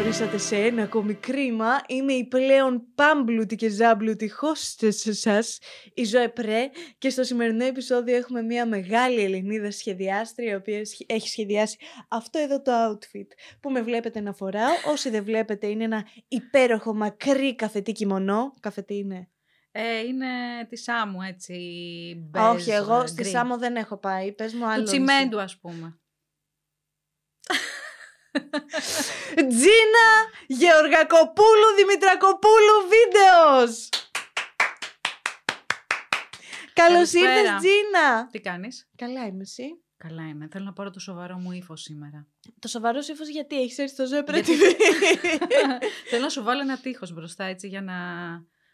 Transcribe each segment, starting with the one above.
ορίσατε σε ένα ακόμη κρίμα. Είμαι η πλέον πάμπλουτη και ζάμπλουτη hostess σας, η Ζωέ Πρέ. Και στο σημερινό επεισόδιο έχουμε μια μεγάλη Ελληνίδα σχεδιάστρια, η οποία έχει σχεδιάσει αυτό εδώ το outfit που με βλέπετε να φοράω. Όσοι δεν βλέπετε είναι ένα υπέροχο μακρύ καφετή μονό Καφετή είναι ε, είναι τη Σάμου, έτσι. Όχι, εγώ ε, στη Σάμου δεν έχω πάει. Πες μου άλλο. Του τσιμέντου, ας πούμε. Τζίνα Γεωργακοπούλου Δημητρακοπούλου βίντεος. Καλώς ήρθες, Τζίνα. Τι κάνεις. Καλά είμαι εσύ. Καλά είμαι. Θέλω να πάρω το σοβαρό μου ύφος σήμερα. Το σοβαρός ύφος γιατί έχεις έρθει στο ζωή πρέπει. Θέλω να σου βάλω ένα τείχος μπροστά έτσι για να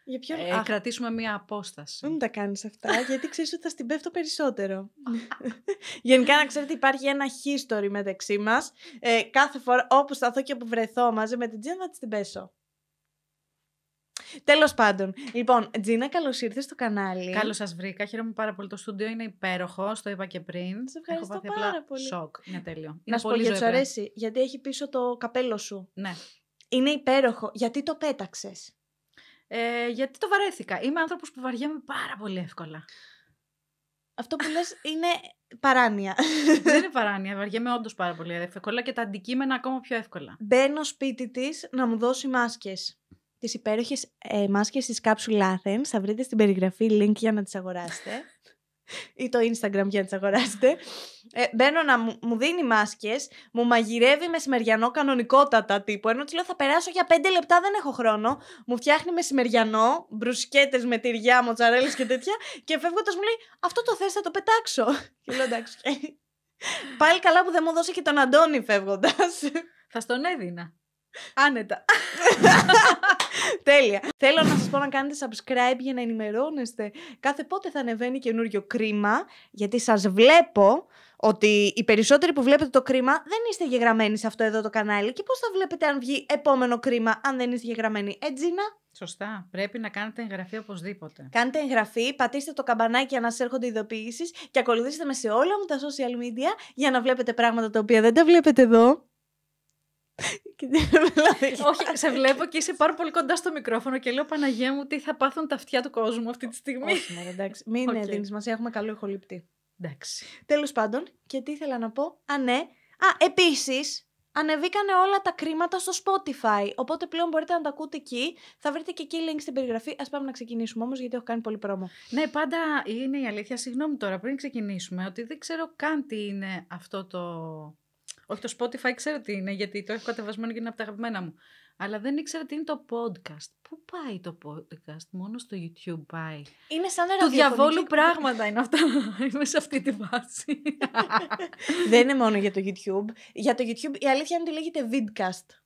για ποιον... ε, κρατήσουμε μία απόσταση. Μην τα κάνεις αυτά, γιατί ξέρεις ότι θα στην πέφτω περισσότερο. Γενικά να ξέρετε υπάρχει ένα history μεταξύ μας. Ε, κάθε φορά, όπου σταθώ και όπου βρεθώ μαζί με την Τζίνα θα την πέσω. Τέλος πάντων. Λοιπόν, Τζίνα, καλώς ήρθες στο κανάλι. καλώς σας βρήκα. Χαίρομαι πάρα πολύ. Το στούντιο είναι υπέροχο. Το είπα και πριν. Σε ευχαριστώ πάρα πολύ. Σοκ. Είναι τέλειο. Να είναι σου πω γιατί σου αρέσει. Γιατί έχει πίσω το καπέλο σου. Ναι. Είναι υπέροχο. Γιατί το πέταξες. Ε, γιατί το βαρέθηκα. Είμαι άνθρωπος που βαριέμαι πάρα πολύ εύκολα. Αυτό που λες είναι παράνοια. Δεν είναι παράνοια. Βαριέμαι όντως πάρα πολύ εύκολα και τα αντικείμενα ακόμα πιο εύκολα. Μπαίνω σπίτι της να μου δώσει μάσκες. Τις υπέροχες μάσκες μάσκες της κάψουλα Athens. Θα βρείτε στην περιγραφή link για να τις αγοράσετε ή το Instagram για να τις αγοράσετε. Ε, μπαίνω να μου, δίνει μάσκες, μου μαγειρεύει μεσημεριανό κανονικότατα τύπου. Ενώ της λέω θα περάσω για πέντε λεπτά, δεν έχω χρόνο. Μου φτιάχνει μεσημεριανό, μπρουσκέτες με τυριά, μοτσαρέλες και τέτοια. Και φεύγοντας μου λέει Αυτό το θες, θα το πετάξω. και λέω εντάξει. Πάλι καλά που δεν μου δώσε και τον Αντώνη φεύγοντας. Θα στον έδινα. Άνετα. Τέλεια. Θέλω να σας πω να κάνετε subscribe για να ενημερώνεστε κάθε πότε θα ανεβαίνει καινούριο κρίμα, γιατί σας βλέπω ότι οι περισσότεροι που βλέπετε το κρίμα δεν είστε γεγραμμένοι σε αυτό εδώ το κανάλι και πώς θα βλέπετε αν βγει επόμενο κρίμα αν δεν είστε γεγραμμένοι. Έτσι ε, να... Σωστά. Πρέπει να κάνετε εγγραφή οπωσδήποτε. Κάντε εγγραφή, πατήστε το καμπανάκι για να σας έρχονται ειδοποιήσεις και ακολουθήστε με σε όλα μου τα social media για να βλέπετε πράγματα τα οποία δεν τα βλέπετε εδώ. Δηλαδή. Όχι, σε βλέπω και είσαι πάρα πολύ κοντά στο μικρόφωνο και λέω Παναγία μου τι θα πάθουν τα αυτιά του κόσμου αυτή τη στιγμή. Όχι, μάρα, εντάξει. Μην okay. δίνεις σημασία, έχουμε καλό ηχολήπτη. Εντάξει. Τέλος πάντων, και τι ήθελα να πω. Α, ναι. Α, επίσης, ανεβήκανε όλα τα κρίματα στο Spotify. Οπότε πλέον μπορείτε να τα ακούτε εκεί. Θα βρείτε και εκεί link στην περιγραφή. Ας πάμε να ξεκινήσουμε όμως, γιατί έχω κάνει πολύ πρόμο. Ναι, πάντα είναι η αλήθεια. Συγγνώμη τώρα, πριν ξεκινήσουμε, ότι δεν ξέρω καν τι είναι αυτό το όχι το Spotify ξέρω τι είναι, γιατί το έχω κατεβασμένο και είναι από τα αγαπημένα μου. Αλλά δεν ήξερα τι είναι το podcast. Πού πάει το podcast, μόνο στο YouTube πάει. Είναι σαν ένα Του διαβόλου πράγματα είναι αυτά. Είμαι σε αυτή τη βάση. δεν είναι μόνο για το YouTube. Για το YouTube η αλήθεια είναι ότι λέγεται vidcast.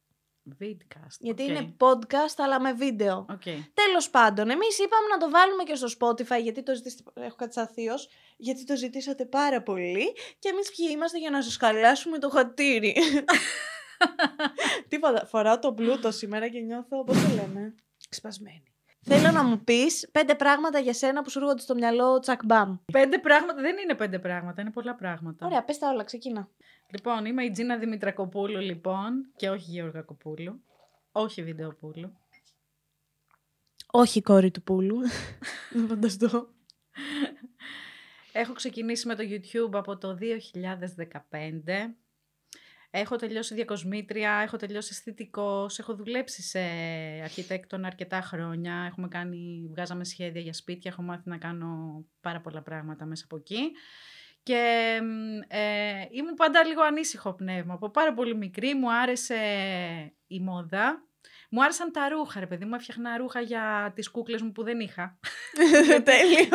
Vidcast. Γιατί είναι podcast αλλά με βίντεο. Okay. Τέλος πάντων, εμείς είπαμε να το βάλουμε και στο Spotify γιατί το ζητήσατε. Έχω κάτι γιατί το ζητήσατε πάρα πολύ. Και εμείς ποιοι είμαστε για να σας καλάσουμε το χατήρι. Τίποτα. Φοράω το πλούτο σήμερα και νιώθω, πώς το λέμε, σπασμένη. Θέλω να μου πεις πέντε πράγματα για σένα που σου έρχονται στο μυαλό τσακ μπαμ. Πέντε πράγματα δεν είναι πέντε πράγματα, είναι πολλά πράγματα. Ωραία, πες τα όλα, ξεκινά. Λοιπόν, είμαι η Τζίνα Δημητρακοπούλου, λοιπόν, και όχι Γιώργα Κοπούλου. Όχι Βιντεοπούλου. Όχι κόρη του Πούλου. Δεν φανταστώ. Έχω ξεκινήσει με το YouTube από το 2015. Έχω τελειώσει διακοσμήτρια, έχω τελειώσει αισθητικός. έχω δουλέψει σε αρχιτέκτονα αρκετά χρόνια. Έχουμε κάνει, βγάζαμε σχέδια για σπίτια, έχω μάθει να κάνω πάρα πολλά πράγματα μέσα από εκεί. Και ε, ήμουν πάντα λίγο ανήσυχο πνεύμα. Από πάρα πολύ μικρή μου άρεσε η μόδα. Μου άρεσαν τα ρούχα, ρε παιδί μου. Έφτιαχνα ρούχα για τις κούκλες μου που δεν είχα. Τέλειο.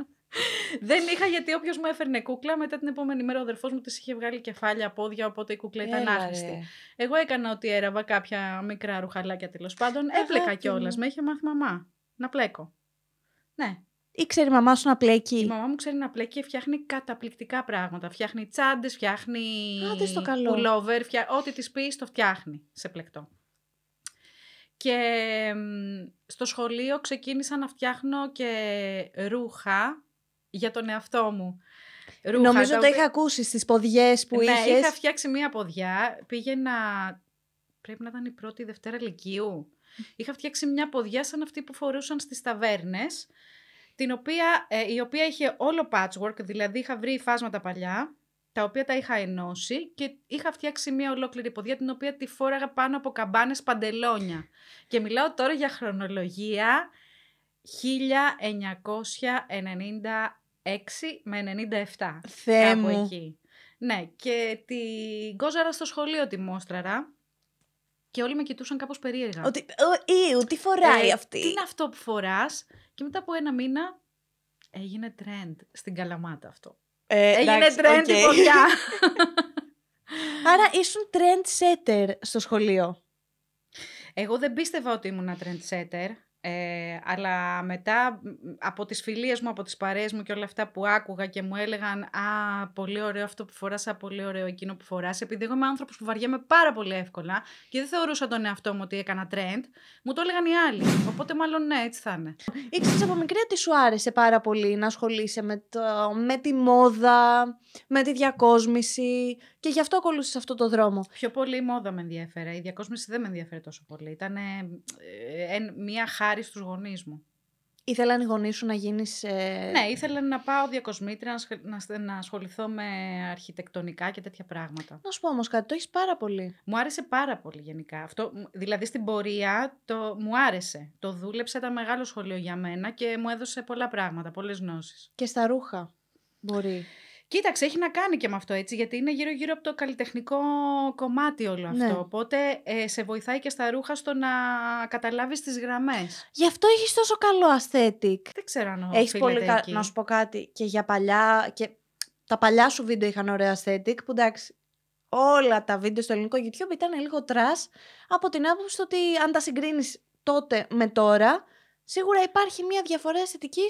δεν είχα γιατί όποιος μου έφερνε κούκλα, μετά την επόμενη μέρα ο αδερφός μου της είχε βγάλει κεφάλια, πόδια, οπότε η κούκλα ήταν άχρηστη. Εγώ έκανα ότι έραβα κάποια μικρά ρουχαλάκια τέλος πάντων. Έπλεκα ναι. κιόλας, με είχε μάθει μαμά να πλέκω. Ναι, ή ξέρει η μαμά σου να πλέκει. Η μαμά μου ξέρει να πλέκει και φτιάχνει καταπληκτικά πράγματα. Φτιάχνει τσάντες, φτιάχνει. Άντε στο καλό. Πουλόβερ, φτιά... ό,τι της πεις το φτιάχνει σε πλεκτό. Και στο σχολείο ξεκίνησα να φτιάχνω και ρούχα για τον εαυτό μου. Ρούχα, Νομίζω το είχα ακούσει στις ποδιές που ναι, είχες. είχα φτιάξει μία ποδιά. Πήγαινα, πρέπει να ήταν η πρώτη Δευτέρα Λυκείου. Είχα φτιάξει μια ποδιά σαν αυτή που φορούσαν στις ταβέρνες την οποία, ε, η οποία είχε όλο patchwork, δηλαδή είχα βρει φάσματα παλιά, τα οποία τα είχα ενώσει και είχα φτιάξει μια ολόκληρη ποδιά την οποία τη φόραγα πάνω από καμπάνες παντελόνια. Και μιλάω τώρα για χρονολογία 1996 με 97. Θεέ μου. Εκεί. Ναι, και την κόζαρα στο σχολείο τη μόστραρα και όλοι με κοιτούσαν κάπως περίεργα. Ότι. τι φοράει ε, αυτή. Τι είναι αυτό που φοράς. Και μετά από ένα μήνα έγινε trend στην Καλαμάτα αυτό. Ε, έγινε εντάξει, trend okay. η φωτιά. Άρα ήσουν trend setter στο σχολείο. Εγώ δεν πίστευα ότι ήμουν trend setter. Ε, αλλά μετά από τις φιλίες μου, από τις παρέες μου και όλα αυτά που άκουγα και μου έλεγαν «Α, πολύ ωραίο αυτό που φοράς, α, πολύ ωραίο εκείνο που φοράς», εγώ είμαι άνθρωπος που βαριέμαι πάρα πολύ εύκολα και δεν θεωρούσα τον εαυτό μου ότι έκανα τρέντ μου το έλεγαν οι άλλοι, οπότε μάλλον ναι, έτσι θα είναι. Ήξερες από μικρή ότι σου άρεσε πάρα πολύ να ασχολείσαι με, το, με τη μόδα, με τη διακόσμηση και γι' αυτό ακολούθησες αυτό το δρόμο. Πιο πολύ η μόδα με ενδιαφέρε, η διακόσμηση δεν με ενδιαφέρε τόσο πολύ, ήταν ε, μια χάρη χάρη στους γονείς μου. Ήθελαν οι γονείς σου να γίνεις... Ε, ναι, ήθελαν να πάω διακοσμήτρια, να, ασχοληθώ με αρχιτεκτονικά και τέτοια πράγματα. Να σου πω όμως κάτι, το έχεις πάρα πολύ. Μου άρεσε πάρα πολύ γενικά. Αυτό, δηλαδή στην πορεία το, μου άρεσε. Το δούλεψε, ήταν μεγάλο σχολείο για μένα και μου έδωσε πολλά πράγματα, πολλές γνώσεις. Και στα ρούχα μπορεί. Κοίταξε, έχει να κάνει και με αυτό έτσι, γιατί είναι γύρω-γύρω από το καλλιτεχνικό κομμάτι όλο ναι. αυτό. Ναι. Οπότε ε, σε βοηθάει και στα ρούχα στο να καταλάβεις τις γραμμές. Γι' αυτό έχεις τόσο καλό aesthetic. Δεν ξέρω αν έχεις πολύ κα... Να σου πω κάτι. Και για παλιά. Και... Τα παλιά σου βίντεο είχαν ωραία aesthetic, που εντάξει, όλα τα βίντεο στο ελληνικό YouTube ήταν λίγο τρας από την άποψη ότι αν τα συγκρίνεις τότε με τώρα, σίγουρα υπάρχει μια διαφορά αισθητικής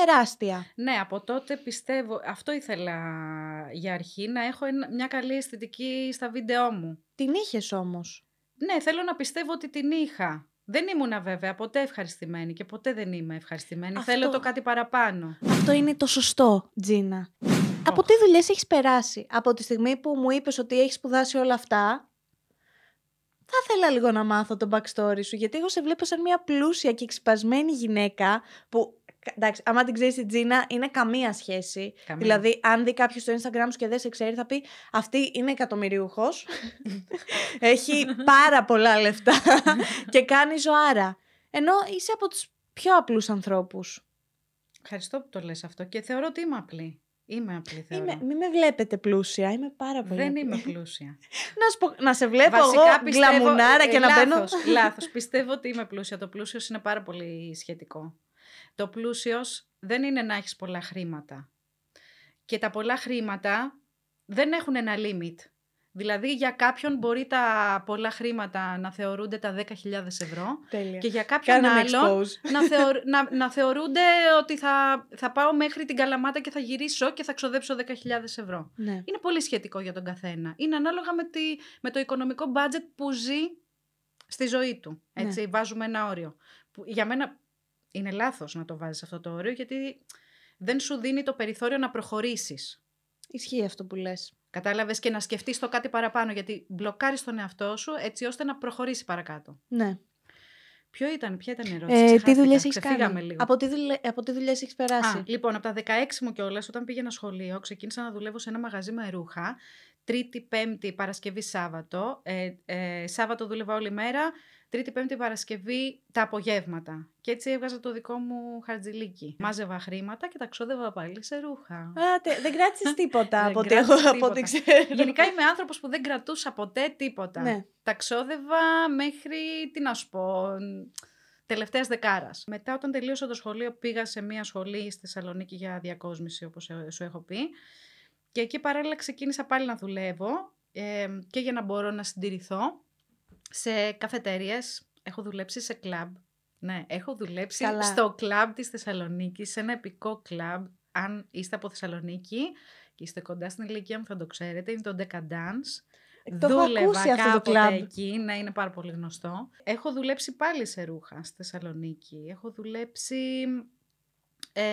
τεράστια. Ναι, από τότε πιστεύω, αυτό ήθελα για αρχή, να έχω μια καλή αισθητική στα βίντεό μου. Την είχες όμως. Ναι, θέλω να πιστεύω ότι την είχα. Δεν ήμουνα βέβαια ποτέ ευχαριστημένη και ποτέ δεν είμαι ευχαριστημένη. Αυτό... Θέλω το κάτι παραπάνω. Αυτό είναι το σωστό, Τζίνα. Oh. Από τι δουλειές έχεις περάσει, από τη στιγμή που μου είπες ότι έχεις σπουδάσει όλα αυτά. Θα ήθελα λίγο να μάθω το backstory σου, γιατί εγώ σε βλέπω σαν μια πλούσια και εξυπασμένη γυναίκα που Εντάξει, άμα την ξέρεις την Τζίνα, είναι καμία σχέση. Καμία. Δηλαδή, αν δει κάποιος στο Instagram σου και δεν σε ξέρει, θα πει Αυτή είναι εκατομμυριούχος. Έχει πάρα πολλά λεφτά και κάνει ζωάρα. Ενώ είσαι από τους πιο απλούς ανθρώπους. Ευχαριστώ που το λες αυτό και θεωρώ ότι είμαι απλή. Είμαι απλή, θεωρώ. Είμαι, μη με βλέπετε πλούσια, είμαι πάρα πολύ Δεν είμαι πλούσια. να, να σε βλέπω Βασικά, εγώ πιστεύω, γκλαμουνάρα ε, και να λάθος, ε, μπαίνω... Λάθος, πιστεύω ότι είμαι πλούσια. Το πλούσιος είναι πάρα πολύ σχετικό. Το πλούσιος δεν είναι να έχεις πολλά χρήματα. Και τα πολλά χρήματα δεν έχουν ένα limit. Δηλαδή για κάποιον μπορεί τα πολλά χρήματα να θεωρούνται τα 10.000 ευρώ Τέλεια. και για κάποιον άλλο να, να, να, θεωρούνται ότι θα, θα πάω μέχρι την Καλαμάτα και θα γυρίσω και θα ξοδέψω 10.000 ευρώ. Ναι. Είναι πολύ σχετικό για τον καθένα. Είναι ανάλογα με, τη, με το οικονομικό budget που ζει στη ζωή του. Έτσι, ναι. Βάζουμε ένα όριο. για μένα είναι λάθος να το βάζεις αυτό το όριο γιατί δεν σου δίνει το περιθώριο να προχωρήσεις. Ισχύει αυτό που λες. Κατάλαβες και να σκεφτείς το κάτι παραπάνω γιατί μπλοκάρεις τον εαυτό σου έτσι ώστε να προχωρήσει παρακάτω. Ναι. Ποιο ήταν, ποια ήταν η ερώτηση. Ε, τι δουλειές έχεις κάνει. Λίγο. Από τι, δουλε... από τι δουλειές έχεις περάσει. Α, λοιπόν, από τα 16 μου κιόλας, όταν πήγαινα σχολείο, ξεκίνησα να δουλεύω σε ένα μαγαζί με ρούχα. Τρίτη, Πέμπτη, Παρασκευή, Σάββατο. Ε, ε Σάββατο δούλευα όλη μέρα. Τρίτη, Πέμπτη, Παρασκευή τα απογεύματα. Και έτσι έβγαζα το δικό μου χαρτζιλίκι. Ναι. Μάζευα χρήματα και τα ξόδευα πάλι σε ρούχα. Α, δεν κράτησες τίποτα από ό,τι ξέρω. Γενικά είμαι άνθρωπος που δεν κρατούσα ποτέ τίποτα. Ναι. Τα ξόδευα μέχρι, τι να σου πω, τελευταίας δεκάρας. Μετά, όταν τελείωσα το σχολείο, πήγα σε μία σχολή στη Θεσσαλονίκη για διακόσμηση, όπως ε, σου έχω πει. Και εκεί παράλληλα ξεκίνησα πάλι να δουλεύω ε, και για να μπορώ να συντηρηθώ σε καφετέριες, έχω δουλέψει σε κλαμπ. Ναι, έχω δουλέψει στο κλαμπ της Θεσσαλονίκης, σε ένα επικό κλαμπ. Αν είστε από Θεσσαλονίκη και είστε κοντά στην ηλικία μου θα το ξέρετε, είναι το Decadance, ε, Το Δούλευα έχω αυτό το εκεί, να είναι πάρα πολύ γνωστό. Έχω δουλέψει πάλι σε ρούχα στη Θεσσαλονίκη. Έχω δουλέψει ε,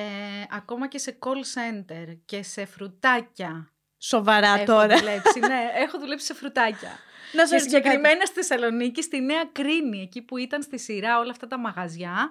ακόμα και σε call center και σε φρουτάκια. Σοβαρά έχω τώρα. Δουλέψει, ναι, έχω δουλέψει σε φρουτάκια. Να σου συγκεκριμένα στη Θεσσαλονίκη, στη Νέα Κρίνη, εκεί που ήταν στη σειρά όλα αυτά τα μαγαζιά.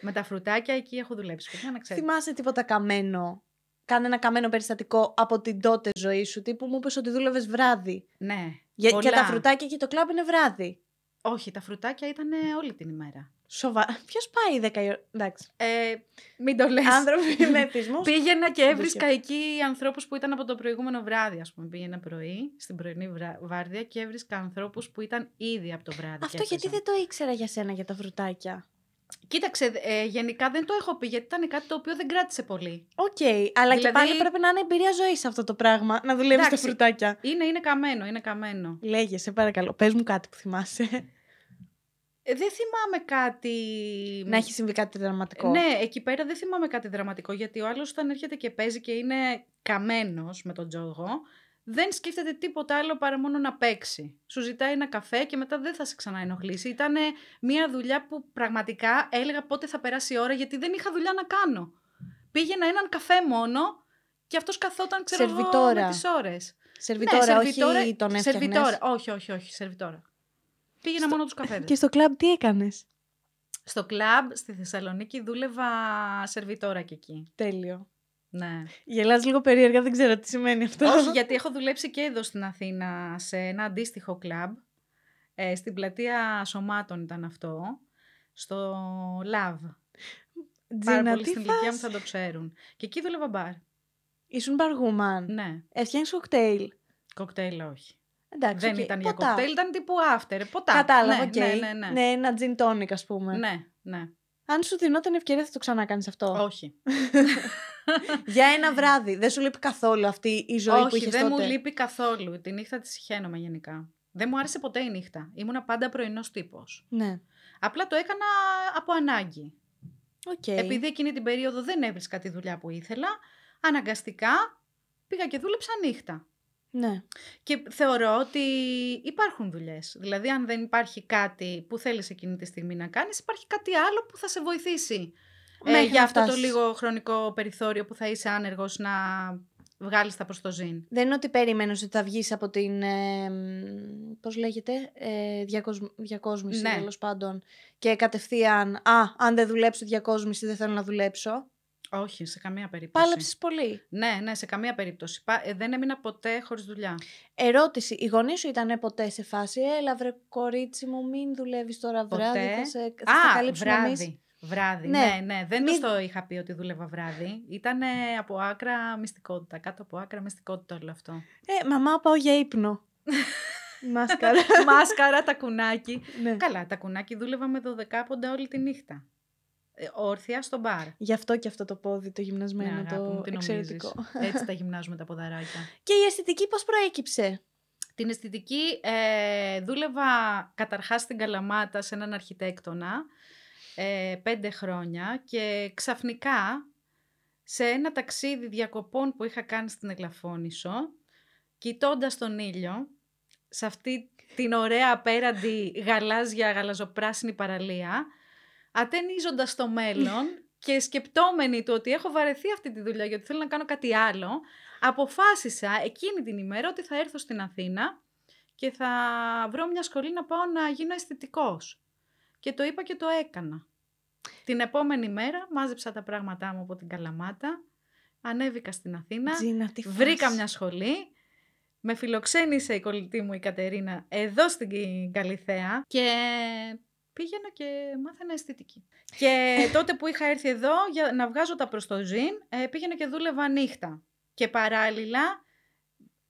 Με τα φρουτάκια εκεί έχω δουλέψει. να ξέρω. Θυμάσαι τίποτα καμένο. Κάνε ένα καμένο περιστατικό από την τότε ζωή σου. Τύπου μου είπες ότι δούλευες βράδυ. Ναι. Για, για τα φρουτάκια και το κλαμπ είναι βράδυ. Όχι, τα φρουτάκια ήταν όλη την ημέρα. Σοβαρά. Ποιος πάει 10 η Εντάξει. Ε, μην το λες. Άνθρωποι με πεισμό. Πήγαινα και έβρισκα εκεί ανθρώπους που ήταν από το προηγούμενο βράδυ, ας πούμε. Πήγαινα πρωί, στην πρωινή βάρδια και έβρισκα ανθρώπους που ήταν ήδη από το βράδυ. Αυτό γιατί δεν το ήξερα για σένα για τα φρουτάκια. Κοίταξε, ε, γενικά δεν το έχω πει γιατί ήταν κάτι το οποίο δεν κράτησε πολύ. Οκ, okay, αλλά δηλαδή... και πάλι δηλαδή- πρέπει να είναι εμπειρία ζωής αυτό το πράγμα, να δουλεύεις τα φρουτάκια. Είναι, είναι καμένο, είναι καμένο. Λέγε, σε παρακαλώ, πες μου κάτι που θυμάσαι. Ε, δεν θυμάμαι κάτι. Να έχει συμβεί κάτι δραματικό. Ναι, εκεί πέρα δεν θυμάμαι κάτι δραματικό. Γιατί ο άλλος όταν έρχεται και παίζει και είναι καμένος με τον τζόγο, δεν σκέφτεται τίποτα άλλο παρά μόνο να παίξει. Σου ζητάει ένα καφέ και μετά δεν θα σε ξαναενοχλήσει. Ήταν μια δουλειά που πραγματικά έλεγα πότε θα περάσει η ώρα, γιατί δεν είχα δουλειά να κάνω. Πήγαινα έναν καφέ μόνο και αυτός καθόταν, ξέρω εγώ, τις ώρες. Σερβιτόρα, ναι, σερβιτόρα, όχι τον έφτιαχνες. Σερβιτόρα, όχι, όχι, όχι, σερβιτόρα. Πήγαινα μόνο τους καφέ. Και στο κλαμπ τι έκανες. Στο κλαμπ στη Θεσσαλονίκη δούλευα σερβιτόρα και εκεί. Τέλειο. Ναι. Γελάς λίγο περίεργα, δεν ξέρω τι σημαίνει αυτό. Όχι, γιατί έχω δουλέψει και εδώ στην Αθήνα σε ένα αντίστοιχο κλαμπ. Ε, στην πλατεία σωμάτων ήταν αυτό. Στο Λαβ. Πάρα πολύ στην ηλικία μου θα το ξέρουν. Και εκεί δούλευα μπαρ. Ήσουν μπαργούμαν. Ναι. Έφτιαξες κοκτέιλ. Κοκτέιλ όχι. Εντάξει, δεν okay. ήταν ποτά. για κοκτέιλ, ήταν τύπου after. Ποτά. Κατάλαβα, ναι, okay. Ναι ναι, ναι, ναι, ένα gin tonic, ας πούμε. Ναι, ναι. Αν σου δινόταν ευκαιρία, θα το ξανακάνεις αυτό. Όχι. για ένα βράδυ. Δεν σου λείπει καθόλου αυτή η ζωή Όχι, που Όχι, δεν μου λείπει καθόλου. Τη νύχτα τη συχαίνομαι γενικά. Δεν μου άρεσε ποτέ η νύχτα. Ήμουνα πάντα πρωινός τύπος. Ναι. Απλά το έκανα από ανάγκη. Okay. Επειδή εκείνη την περίοδο δεν έβρισκα τη δουλειά που ήθελα, αναγκαστικά πήγα και δούλεψα νύχτα. Ναι. Και θεωρώ ότι υπάρχουν δουλειές. Δηλαδή, αν δεν υπάρχει κάτι που θέλεις εκείνη τη στιγμή να κάνεις υπάρχει κάτι άλλο που θα σε βοηθήσει. Ε, για αυτό το λίγο χρονικό περιθώριο που θα είσαι άνεργος να βγάλεις τα προς το ζήν. Δεν είναι ότι περιμένω ότι θα βγεις από την, ε, πώς λέγεται, ε, διακόσμηση ναι. πάντων και κατευθείαν, α, αν δεν δουλέψω διακόσμηση δεν θέλω να δουλέψω. Όχι, σε καμία περίπτωση. Πάλεψες πολύ. Ναι, ναι, σε καμία περίπτωση. Ε, δεν έμεινα ποτέ χωρίς δουλειά. Ερώτηση. Οι γονείς σου ήταν ποτέ σε φάση, έλα «Ε, βρε κορίτσι μου, μην δουλεύεις τώρα ποτέ. βράδυ. Θα σε, θα καλύψουμε βράδυ. Εμείς. Βράδυ, ναι, ναι. ναι δεν το είχα πει ότι δούλευα βράδυ. Ήταν από άκρα μυστικότητα. Κάτω από άκρα μυστικότητα όλο αυτό. Ε, μαμά, πάω για ύπνο. Μάσκαρα. Μάσκαρα, τακουνάκι. Ναι. Καλά, κουνάκι δούλευα με 12 πόντα όλη τη νύχτα. Ε, όρθια στο μπαρ. Γι' αυτό και αυτό το πόδι, το γυμνασμένο, ναι, το εξαιρετικό. Έτσι τα γυμνάζουμε τα ποδαράκια. Και η αισθητική πώς προέκυψε. Την αισθητική ε, δούλευα καταρχάς στην Καλαμάτα σε έναν αρχιτέκτονα ε, πέντε χρόνια και ξαφνικά σε ένα ταξίδι διακοπών που είχα κάνει στην Εγλαφώνησο, κοιτώντας τον ήλιο, σε αυτή την ωραία απέραντη γαλάζια γαλαζοπράσινη παραλία, ατενίζοντας το μέλλον και σκεπτόμενη του ότι έχω βαρεθεί αυτή τη δουλειά γιατί θέλω να κάνω κάτι άλλο, αποφάσισα εκείνη την ημέρα ότι θα έρθω στην Αθήνα και θα βρω μια σχολή να πάω να γίνω αισθητικός. Και το είπα και το έκανα. Την επόμενη μέρα μάζεψα τα πράγματά μου από την Καλαμάτα, ανέβηκα στην Αθήνα, βρήκα μια σχολή, με φιλοξένησε η κολλητή μου η Κατερίνα εδώ στην Καλυθέα και πήγαινα και μάθαινα αισθητική. Και τότε που είχα έρθει εδώ για να βγάζω τα προστοζήν, ε, πήγαινα και δούλευα νύχτα. Και παράλληλα,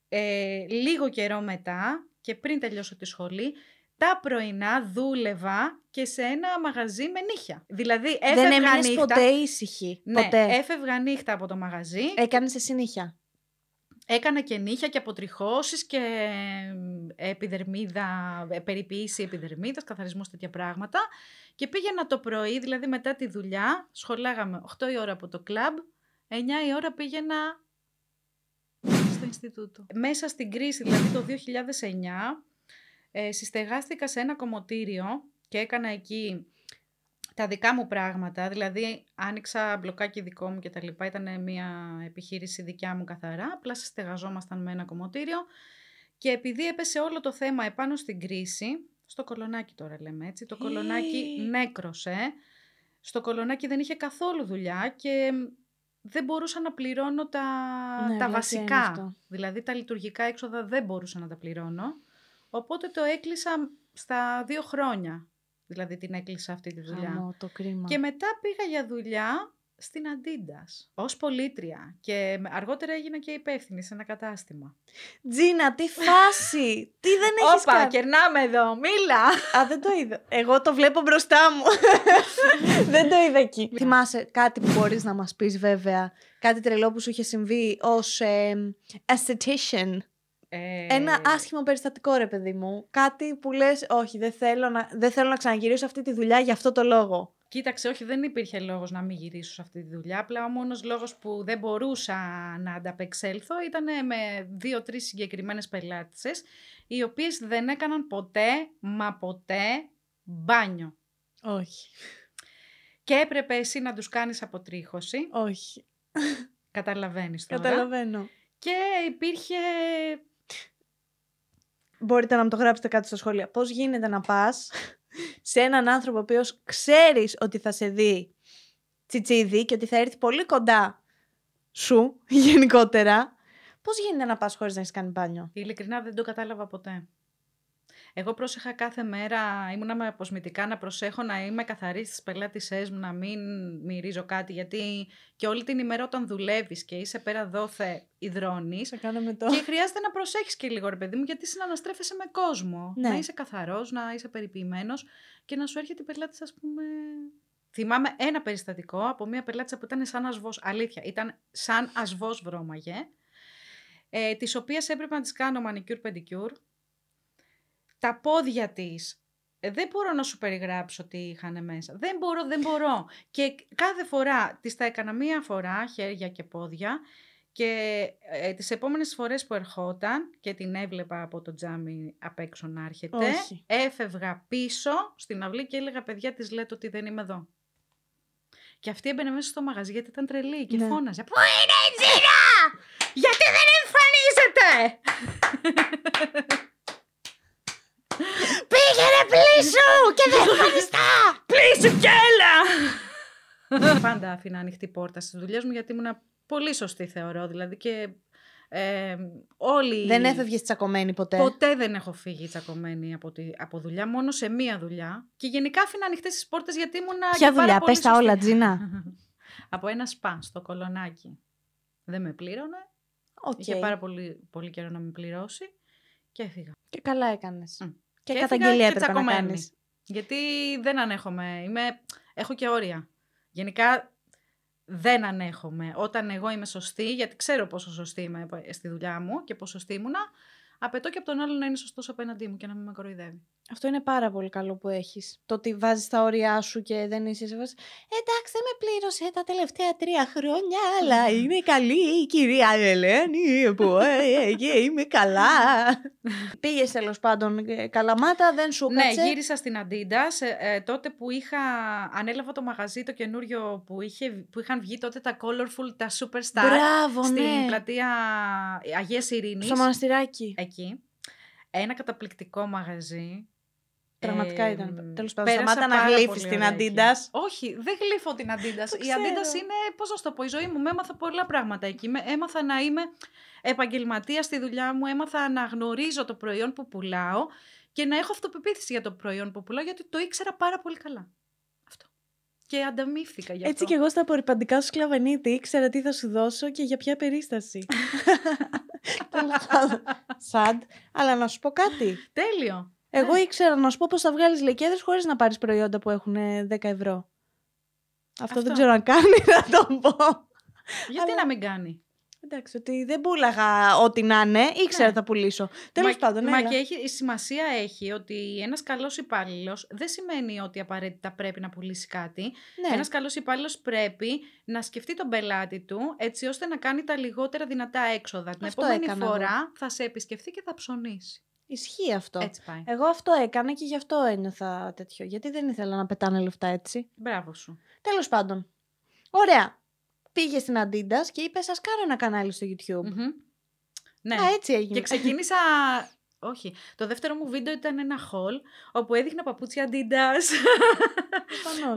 ε, λίγο καιρό μετά και πριν τελειώσω τη σχολή, τα πρωινά δούλευα και σε ένα μαγαζί με νύχια. Δηλαδή έφευγα Δεν ποτέ ήσυχη. Ναι, ποτέ. έφευγα νύχτα από το μαγαζί. Έκανες εσύ νύχια. Έκανα και νύχια και αποτριχώσεις και ε, επιδερμίδα, ε, περιποίηση επιδερμίδας, καθαρισμούς, τέτοια πράγματα. Και πήγαινα το πρωί, δηλαδή μετά τη δουλειά, σχολάγαμε 8 η ώρα από το κλαμπ, 9 η ώρα πήγαινα στο Ινστιτούτο. Μέσα στην κρίση, δηλαδή το 2009, ε, συστεγάστηκα σε ένα κομμωτήριο και έκανα εκεί τα δικά μου πράγματα, δηλαδή άνοιξα μπλοκάκι δικό μου και τα λοιπά, ήταν μια επιχείρηση δικιά μου καθαρά, απλά συστεγαζόμασταν με ένα κομμωτήριο και επειδή έπεσε όλο το θέμα επάνω στην κρίση, στο κολονάκι τώρα λέμε έτσι, το κολονάκι νέκρωσε, στο κολονάκι δεν είχε καθόλου δουλειά και δεν μπορούσα να πληρώνω τα, ναι, τα βασικά, δηλαδή τα λειτουργικά έξοδα δεν μπορούσα να τα πληρώνω, οπότε το έκλεισα στα δύο χρόνια Δηλαδή την έκλεισα αυτή τη δουλειά. το κρίμα. Και μετά πήγα για δουλειά στην Αντίντας ως πολίτρια. Και αργότερα έγινα και υπεύθυνη σε ένα κατάστημα. Τζίνα, τι φάση! τι δεν έχεις κάνει. Όπα, κερνάμε εδώ, μίλα! Α, δεν το είδα. Εγώ το βλέπω μπροστά μου. δεν το είδα εκεί. Θυμάσαι κάτι που μπορείς να μας πεις, βέβαια. Κάτι τρελό που σου είχε συμβεί ως ε, ε... Ένα άσχημο περιστατικό, ρε παιδί μου. Κάτι που λες, Όχι, δεν θέλω, να, δεν θέλω να ξαναγυρίσω αυτή τη δουλειά για αυτό το λόγο. Κοίταξε, όχι, δεν υπήρχε λόγος να μην γυρίσω σε αυτή τη δουλειά. Απλά ο μόνος λόγος που δεν μπορούσα να ανταπεξέλθω ήταν με δύο-τρει συγκεκριμένες πελάτησες, οι οποίες δεν έκαναν ποτέ, μα ποτέ, μπάνιο. Όχι. Και έπρεπε εσύ να τους κάνεις αποτρίχωση. Όχι. Καταλαβαίνεις τώρα. Καταλαβαίνω. Και υπήρχε μπορείτε να μου το γράψετε κάτι στα σχόλια. Πώς γίνεται να πας σε έναν άνθρωπο ο οποίος ξέρεις ότι θα σε δει τσιτσίδι και ότι θα έρθει πολύ κοντά σου γενικότερα. Πώς γίνεται να πας χωρίς να έχεις κάνει μπάνιο. Ειλικρινά δεν το κατάλαβα ποτέ. Εγώ πρόσεχα κάθε μέρα, ήμουνα με αποσμητικά να προσέχω να είμαι καθαρή στις πελάτησές μου, να μην μυρίζω κάτι. Γιατί και όλη την ημέρα όταν δουλεύεις και είσαι πέρα δόθε, υδρώνεις. Και χρειάζεται να προσέχεις και λίγο, ρε παιδί μου, γιατί συναναστρέφεσαι με κόσμο. Ναι. Να είσαι καθαρός, να είσαι περιποιημένος και να σου έρχεται η πελάτης, ας πούμε. Θυμάμαι ένα περιστατικό από μια πελάτησα που ήταν σαν ασβός, αλήθεια, ήταν σαν ασβός βρώμαγε, ε, τη έπρεπε να τις κάνω manicure-pedicure, τα πόδια της ε, δεν μπορώ να σου περιγράψω τι είχαν μέσα. Δεν μπορώ, δεν μπορώ. Και κάθε φορά, τη τα έκανα μία φορά, χέρια και πόδια, και ε, τις επόμενες φορές που ερχόταν και την έβλεπα από το τζάμι απ' έξω να έρχεται, έφευγα πίσω στην αυλή και έλεγα, παιδιά, της λέτε ότι δεν είμαι εδώ. Και αυτή έμπαινε μέσα στο μαγαζί γιατί ήταν τρελή και ναι. φώναζε. Πού είναι η Τζίνα! Γιατί δεν εμφανίζεται! πλήσου και δεν ευχαριστά. Πλήσου και έλα. Πάντα άφηνα ανοιχτή πόρτα στις δουλειές μου γιατί ήμουν πολύ σωστή θεωρώ. Δηλαδή και ε, όλοι... Δεν έφευγες τσακωμένη ποτέ. Ποτέ δεν έχω φύγει τσακωμένη από, τη, από δουλειά, μόνο σε μία δουλειά. Και γενικά άφηνα ανοιχτές τις πόρτες γιατί ήμουν. Ποια και δουλειά, πες τα όλα, Τζίνα. από ένα σπα στο κολονάκι. Δεν με πλήρωνε. Okay. Είχε πάρα πολύ, πολύ καιρό να με πληρώσει και έφυγα. Και καλά έκανες. Και, καταγγελία έπρεπε να κάνεις. Γιατί δεν ανέχομαι. Είμαι... Έχω και όρια. Γενικά δεν ανέχομαι. Όταν εγώ είμαι σωστή, γιατί ξέρω πόσο σωστή είμαι στη δουλειά μου και πόσο σωστή ήμουνα, απαιτώ και από τον άλλο να είναι σωστός απέναντί μου και να μην με κοροϊδεύει. Αυτό είναι πάρα πολύ καλό που έχεις. Το ότι βάζεις τα όρια σου και δεν είσαι σε φάση. Εντάξει, δεν με πλήρωσε τα τελευταία τρία χρόνια, αλλά είναι καλή η κυρία Ελένη που ε, ε, ε, είμαι καλά. Πήγες τέλος πάντων καλαμάτα, δεν σου κάτσε. Ναι, γύρισα στην Αντίντας. τότε που είχα. Ανέλαβα το μαγαζί το καινούριο που, είχε, που είχαν βγει τότε τα Colorful, τα Superstar. Μπράβο, Στην ναι. πλατεία Αγίας Ειρήνης. Στο μοναστηράκι. Εκεί. Ένα καταπληκτικό μαγαζί Πραγματικά ε, ήταν. Τέλο πάντων, σταμάτα να γλύφει την Αντίντας. Όχι, δεν γλύφω την Αντίντας. η Αντίντας είναι, πώς να το πω, η ζωή μου. Με έμαθα πολλά πράγματα εκεί. έμαθα να είμαι επαγγελματίας στη δουλειά μου. Έμαθα να γνωρίζω το προϊόν που πουλάω και να έχω αυτοπεποίθηση για το προϊόν που πουλάω, γιατί το ήξερα πάρα πολύ καλά. Αυτό. Και ανταμείφθηκα γι' αυτό. Έτσι κι εγώ στα απορριπαντικά σου σκλαβενίτη ήξερα τι θα σου δώσω και για ποια περίσταση. Σαντ. Αλλά να σου πω κάτι. Τέλειο. Εγώ ναι. ήξερα να σου πω πώ θα βγάλεις λεκέδες χωρίς να πάρεις προϊόντα που έχουν 10 ε, ευρώ. Αυτό, δεν ξέρω αν κάνει, να το πω. Γιατί Αλλά... να μην κάνει. Εντάξει, ότι δεν πούλαγα ό,τι να είναι, ήξερα ναι. θα πουλήσω. Τέλος πάντων. Μα και έχει, η σημασία έχει ότι ένας καλός υπάλληλος δεν σημαίνει ότι απαραίτητα πρέπει να πουλήσει κάτι. Ναι. Ένας καλός υπάλληλος πρέπει να σκεφτεί τον πελάτη του έτσι ώστε να κάνει τα λιγότερα δυνατά έξοδα. Την επόμενη φορά θα σε επισκεφθεί και θα ψωνίσει. Ισχύει αυτό. Εγώ αυτό έκανα και γι' αυτό ένιωθα τέτοιο. Γιατί δεν ήθελα να πετάνε λεφτά έτσι. Μπράβο σου. Τέλος πάντων. Ωραία. Πήγε στην Αντίντας και είπε: Σας κάνω ένα κανάλι στο YouTube. Ναι. Α, έτσι έγινε. Και ξεκίνησα. Όχι. Το δεύτερο μου βίντεο ήταν ένα haul όπου έδειχνα παπούτσια Adidas.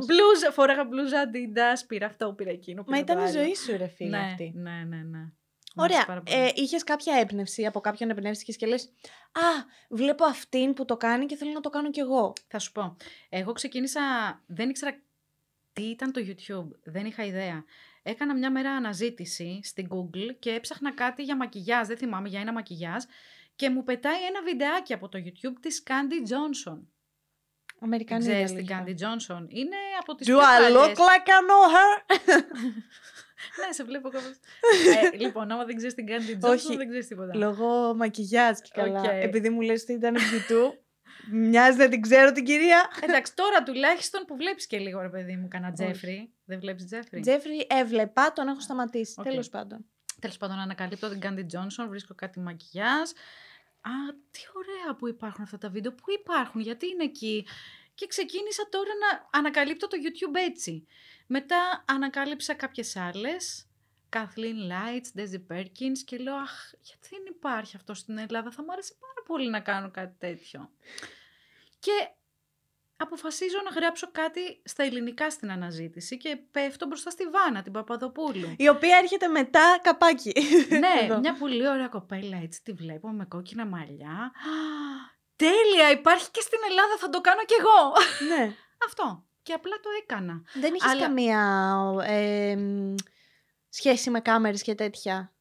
Μπλούζα, φόραγα μπλούζα Adidas, πήρα αυτό, πήρα εκείνο. Μα ήταν η ζωή σου, ρε φίλε. ναι, ναι. ναι. ναι. Ωραία. Ε, Είχες κάποια έμπνευση από κάποιον εμπνεύστηκες και λες: Α, βλέπω αυτήν που το κάνει και θέλω να το κάνω κι εγώ. Θα σου πω. Εγώ ξεκίνησα. Δεν ήξερα τι ήταν το YouTube. Δεν είχα ιδέα. Έκανα μια μέρα αναζήτηση στην Google και έψαχνα κάτι για μακιγιά. Δεν θυμάμαι για ένα μακιγιά. Και μου πετάει ένα βιντεάκι από το YouTube της Candy Johnson. Αμερικανή. Ξέρεις την Candy Johnson. Είναι από τις. Do I look like I know her? Ναι, σε βλέπω κάπως. ε, λοιπόν, άμα δεν ξέρεις την κάνει την Τζόνσον, δεν ξέρεις τίποτα. Λόγω μακιγιά και καλά. Okay. Επειδή μου λες ότι ήταν του. Μοιάζει να την ξέρω την κυρία. Εντάξει, τώρα τουλάχιστον που βλέπεις και λίγο ρε παιδί μου, κανένα Τζέφρι. Δεν βλέπεις Τζέφρι. Τζέφρι έβλεπα, τον έχω σταματήσει. Okay. Τέλος πάντων. Τέλος πάντων, ανακαλύπτω την Κάντι Τζόνσον, βρίσκω κάτι μακιά. Α, τι ωραία που υπάρχουν αυτά τα βίντεο. Πού υπάρχουν, γιατί είναι εκεί. Και ξεκίνησα τώρα να ανακαλύπτω το YouTube έτσι. Μετά ανακάλυψα κάποιες άλλες, Kathleen Lights, Desi Perkins και λέω αχ, γιατί δεν υπάρχει αυτό στην Ελλάδα, θα μου άρεσε πάρα πολύ να κάνω κάτι τέτοιο. Και αποφασίζω να γράψω κάτι στα ελληνικά στην αναζήτηση και πέφτω μπροστά στη Βάνα, την Παπαδοπούλου. Η οποία έρχεται μετά καπάκι. ναι, μια πολύ ωραία κοπέλα, έτσι τη βλέπω, με κόκκινα μαλλιά. Τέλεια, υπάρχει και στην Ελλάδα, θα το κάνω κι εγώ. ναι. Αυτό και απλά το έκανα. Δεν είχες Αλλά... καμία ε, σχέση με κάμερες και τέτοια.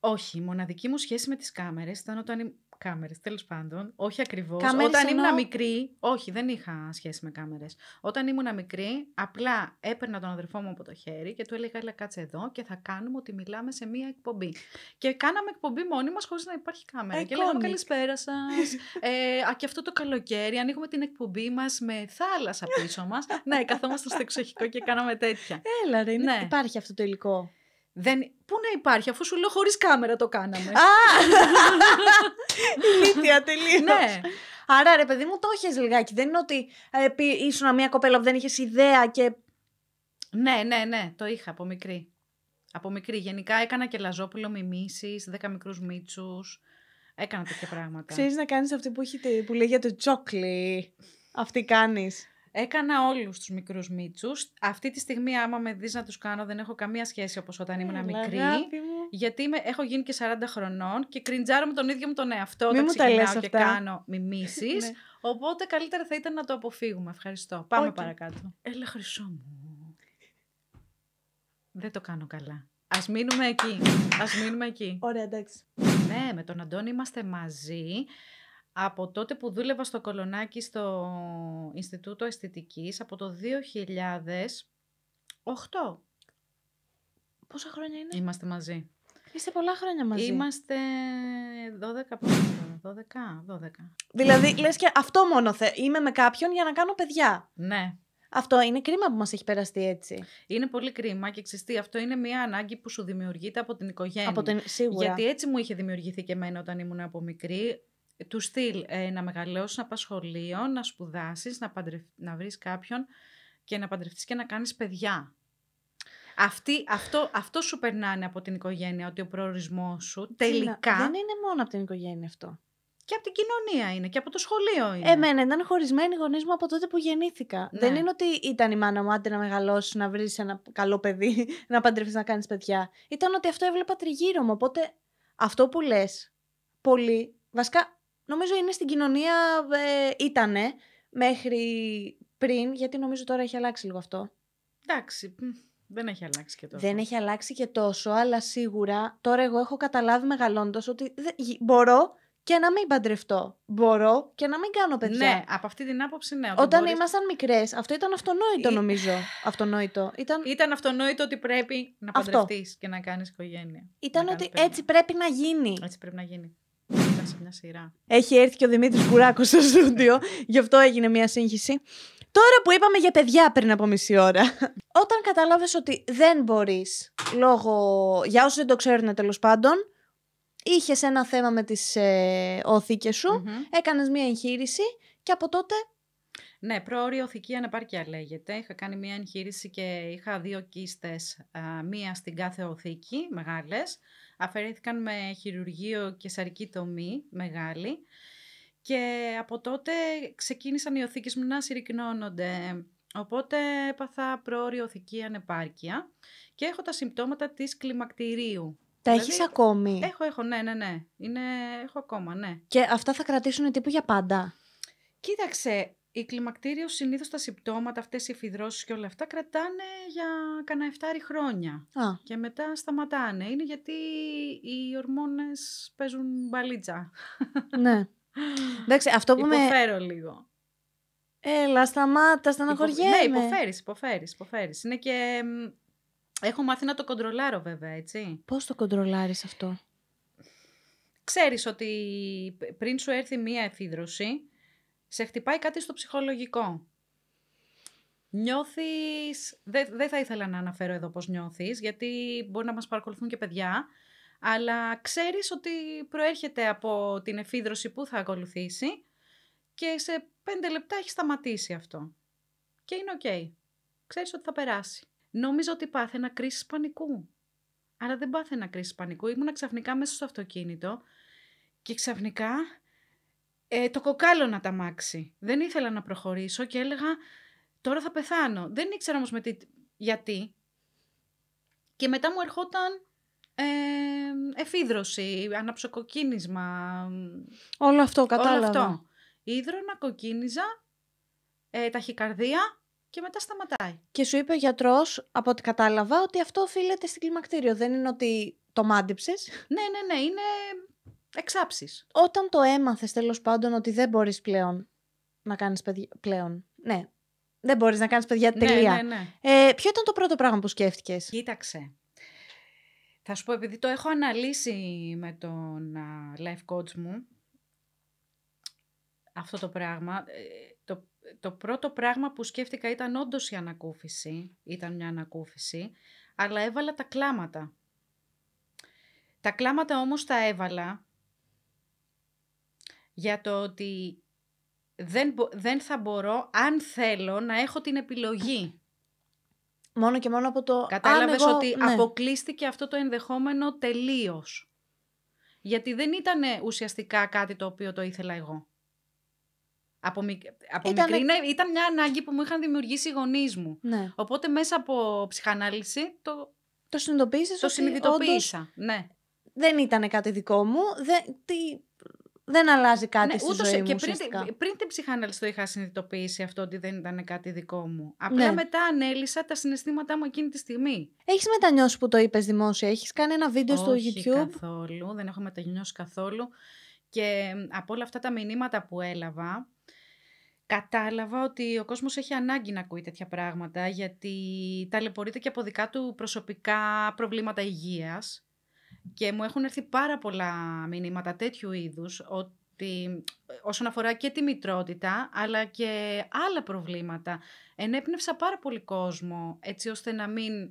Όχι, η μοναδική μου σχέση με τις κάμερες ήταν όταν κάμερες, τέλος πάντων. Όχι ακριβώς. Όταν ενώ... ήμουν μικρή, όχι, δεν είχα σχέση με κάμερες. Όταν ήμουν μικρή, απλά έπαιρνα τον αδερφό μου από το χέρι και του έλεγα: Ελά, κάτσε εδώ και θα κάνουμε ότι μιλάμε σε μία εκπομπή. Και κάναμε εκπομπή μόνοι μας χωρίς να υπάρχει κάμερα. Και λέγαμε: Καλησπέρα σας. ε, και αυτό το καλοκαίρι ανοίγουμε την εκπομπή μας με θάλασσα πίσω μας. ναι, καθόμαστε στο εξοχικό και κάναμε τέτοια. Έλα, ρε, ναι. υπάρχει αυτό το υλικό. Δεν... Πού να υπάρχει, αφού σου λέω χωρίς κάμερα το κάναμε. Α! Ηλίθεια, Ναι. Άρα ρε παιδί μου το είχε λιγάκι. Δεν είναι ότι ε, ήσουν μια κοπέλα που δεν είχες ιδέα και. Ναι, ναι, ναι, το είχα από μικρή. Από μικρή. Γενικά έκανα και λαζόπουλο μιμήσεις, δέκα μικρούς μίτσους Έκανα τέτοια πράγματα. Ξέρεις να κάνεις αυτή που, έχει, που λέγεται τσόκλι. Αυτή κάνεις. Έκανα όλους τους μικρούς μίτσους. Αυτή τη στιγμή, άμα με δεις να τους κάνω, δεν έχω καμία σχέση όπως όταν ε, ήμουν μικρή. Γιατί είμαι, έχω γίνει και 40 χρονών και κριντζάρω με τον ίδιο μου τον εαυτό. Μην όταν ξεκινάω και κάνω μιμήσεις. Ναι. Οπότε καλύτερα θα ήταν να το αποφύγουμε. Ευχαριστώ. Πάμε παρακάτω. Έλα, χρυσό μου. Δεν το κάνω καλά. Ας μείνουμε εκεί. Ας μείνουμε εκεί. Ωραία, εντάξει. Ναι, με τον Αντώνη είμαστε μαζί από τότε που δούλευα στο Κολονάκι στο Ινστιτούτο Αισθητικής, από το 2008. Πόσα χρόνια είναι? Είμαστε μαζί. Είστε πολλά χρόνια μαζί. Είμαστε 12 12, Δηλαδή, λες και αυτό μόνο Είμαι με κάποιον για να κάνω παιδιά. Ναι. Αυτό είναι κρίμα που μας έχει περαστεί έτσι. Είναι πολύ κρίμα και ξεστή. Αυτό είναι μια ανάγκη που σου δημιουργείται από την οικογένεια. Από την... Σίγουρα. Γιατί έτσι μου είχε δημιουργηθεί και εμένα όταν ήμουν από μικρή του στυλ ε, να μεγαλώσεις να πας σχολείο, να σπουδάσεις, να, παντρευ... να βρεις κάποιον και να παντρευτείς και να κάνεις παιδιά. Αυτή, αυτό, αυτό σου περνάνε από την οικογένεια, ότι ο προορισμός σου τελικά... Δεν είναι μόνο από την οικογένεια αυτό. Και από την κοινωνία είναι και από το σχολείο είναι. Εμένα ήταν χωρισμένοι οι γονείς μου από τότε που γεννήθηκα. Ναι. Δεν είναι ότι ήταν η μάνα μου άντε να μεγαλώσεις, να βρεις ένα καλό παιδί, να παντρευτείς να κάνεις παιδιά. Ήταν ότι αυτό έβλεπα τριγύρω μου. Οπότε αυτό που λες, πολύ. Βασικά νομίζω είναι στην κοινωνία, ε, ήτανε μέχρι πριν, γιατί νομίζω τώρα έχει αλλάξει λίγο αυτό. Εντάξει, δεν έχει αλλάξει και τόσο. Δεν έχει αλλάξει και τόσο, αλλά σίγουρα τώρα εγώ έχω καταλάβει μεγαλώντας ότι μπορώ και να μην παντρευτώ. Μπορώ και να μην κάνω παιδιά. Ναι, από αυτή την άποψη ναι. Όταν μπορείς... ήμασταν μικρές, αυτό ήταν αυτονόητο ε, νομίζω. αυτονόητο. Ήταν... ήταν αυτονόητο ότι πρέπει να παντρευτείς και να κάνεις οικογένεια. Ήταν ότι έτσι πρέπει να γίνει. Έτσι πρέπει να γίνει μια Έχει έρθει και ο Δημήτρης Κουράκο στο στούντιο, γι' αυτό έγινε μια σύγχυση. Τώρα που είπαμε για παιδιά πριν από μισή ώρα, όταν κατάλαβες ότι δεν μπορείς λόγω, για όσους δεν το ξέρουν τέλος πάντων, είχες ένα θέμα με τις ε, σου, mm έκανες μία εγχείρηση και από τότε... Ναι, πρόωρη οθική αναπάρκεια λέγεται. Είχα κάνει μία εγχείρηση και είχα δύο κίστες, μία στην κάθε οθήκη, μεγάλες, Αφαιρέθηκαν με χειρουργείο και σαρική τομή μεγάλη. Και από τότε ξεκίνησαν οι οθήκες μου να συρρυκνώνονται. Οπότε έπαθα πρόωρη οθική ανεπάρκεια και έχω τα συμπτώματα της κλιμακτηρίου. Τα δηλαδή, έχεις ακόμη. Έχω, έχω, ναι, ναι, ναι. Είναι, έχω ακόμα, ναι. Και αυτά θα κρατήσουν τύπου για πάντα. Κοίταξε, η κλιμακτήριο συνήθως τα συμπτώματα, αυτές οι εφηδρώσεις και όλα αυτά κρατάνε για κανένα 7 χρόνια. Α. Και μετά σταματάνε. Είναι γιατί οι ορμόνες παίζουν μπαλίτσα. Ναι. Εντάξει, αυτό που Υποφέρω με... λίγο. Έλα, σταμάτα, στεναχωριέμαι. Ναι, υποφέρεις, υποφέρεις, υποφέρεις. Είναι και... Έχω μάθει να το κοντρολάρω βέβαια, έτσι. Πώς το κοντρολάρεις αυτό? Ξέρεις ότι πριν σου έρθει μία εφίδρωση, σε χτυπάει κάτι στο ψυχολογικό. Νιώθεις, δεν δε θα ήθελα να αναφέρω εδώ πώς νιώθεις, γιατί μπορεί να μας παρακολουθούν και παιδιά, αλλά ξέρεις ότι προέρχεται από την εφίδρωση που θα ακολουθήσει και σε πέντε λεπτά έχει σταματήσει αυτό. Και είναι οκ. Ξέρεις ότι θα περάσει. Νόμιζα ότι πάθαινα κρίση πανικού. Αλλά δεν πάθαινα κρίση πανικού. Ήμουν ξαφνικά μέσα στο αυτοκίνητο και ξαφνικά ε, το κοκάλο να τα μάξει. Δεν ήθελα να προχωρήσω και έλεγα τώρα θα πεθάνω. Δεν ήξερα όμως με τι, γιατί. Και μετά μου ερχόταν ε, εφίδρωση, αναψοκοκκίνισμα. Όλο αυτό, κατάλαβα. Όλο αυτό. κοκκίνιζα, ε, ταχυκαρδία και μετά σταματάει. Και σου είπε ο γιατρός, από ό,τι κατάλαβα, ότι αυτό οφείλεται στην κλιμακτήριο. Δεν είναι ότι το μάντυψες. ναι, ναι, ναι. Είναι εξάψεις. Όταν το έμαθες τέλος πάντων ότι δεν μπορείς πλέον να κάνεις παιδιά. Πλέον. Ναι. Δεν μπορείς να κάνεις παιδιά. Ναι, τελεία. Ναι, ναι. Ε, ποιο ήταν το πρώτο πράγμα που σκέφτηκες. Κοίταξε. Θα σου πω, επειδή το έχω αναλύσει με τον life coach μου, αυτό το πράγμα, ε, το, το πρώτο πράγμα που σκέφτηκα ήταν όντως η ανακούφιση, ήταν μια ανακούφιση, αλλά έβαλα τα κλάματα. Τα κλάματα όμως τα έβαλα για το ότι δεν, δεν θα μπορώ, αν θέλω, να έχω την επιλογή. Μόνο και μόνο από το... Κατάλαβες εγώ... ότι ναι. αποκλείστηκε αυτό το ενδεχόμενο τελείως. Γιατί δεν ήταν ουσιαστικά κάτι το οποίο το ήθελα εγώ. Από, από μικρή, ναι, ήταν μια ανάγκη που μου είχαν δημιουργήσει οι γονείς μου. Ναι. Οπότε μέσα από ψυχανάλυση το, το συνειδητοποίησα. Το συνειδητοποίησα, ναι. Δεν ήταν κάτι δικό μου. Δεν... Τι δεν αλλάζει κάτι ναι, στη ούτως, ζωή μου, και πριν, πριν την ψυχανάλυση το είχα συνειδητοποιήσει αυτό ότι δεν ήταν κάτι δικό μου. Απλά ναι. μετά ανέλησα τα συναισθήματά μου εκείνη τη στιγμή. Έχεις μετανιώσει που το είπες, δημόσια, Έχεις κάνει ένα βίντεο στο YouTube. καθόλου, δεν έχω μετανιώσει καθόλου. Και από όλα αυτά τα μηνύματα που έλαβα, κατάλαβα ότι ο κόσμος έχει ανάγκη να ακούει τέτοια πράγματα, γιατί ταλαιπωρείται και από δικά του προσωπικά προβλήματα υγείας και μου έχουν έρθει πάρα πολλά μηνύματα τέτοιου είδους, ότι όσον αφορά και τη μητρότητα, αλλά και άλλα προβλήματα. Ενέπνευσα πάρα πολύ κόσμο, έτσι ώστε να μην,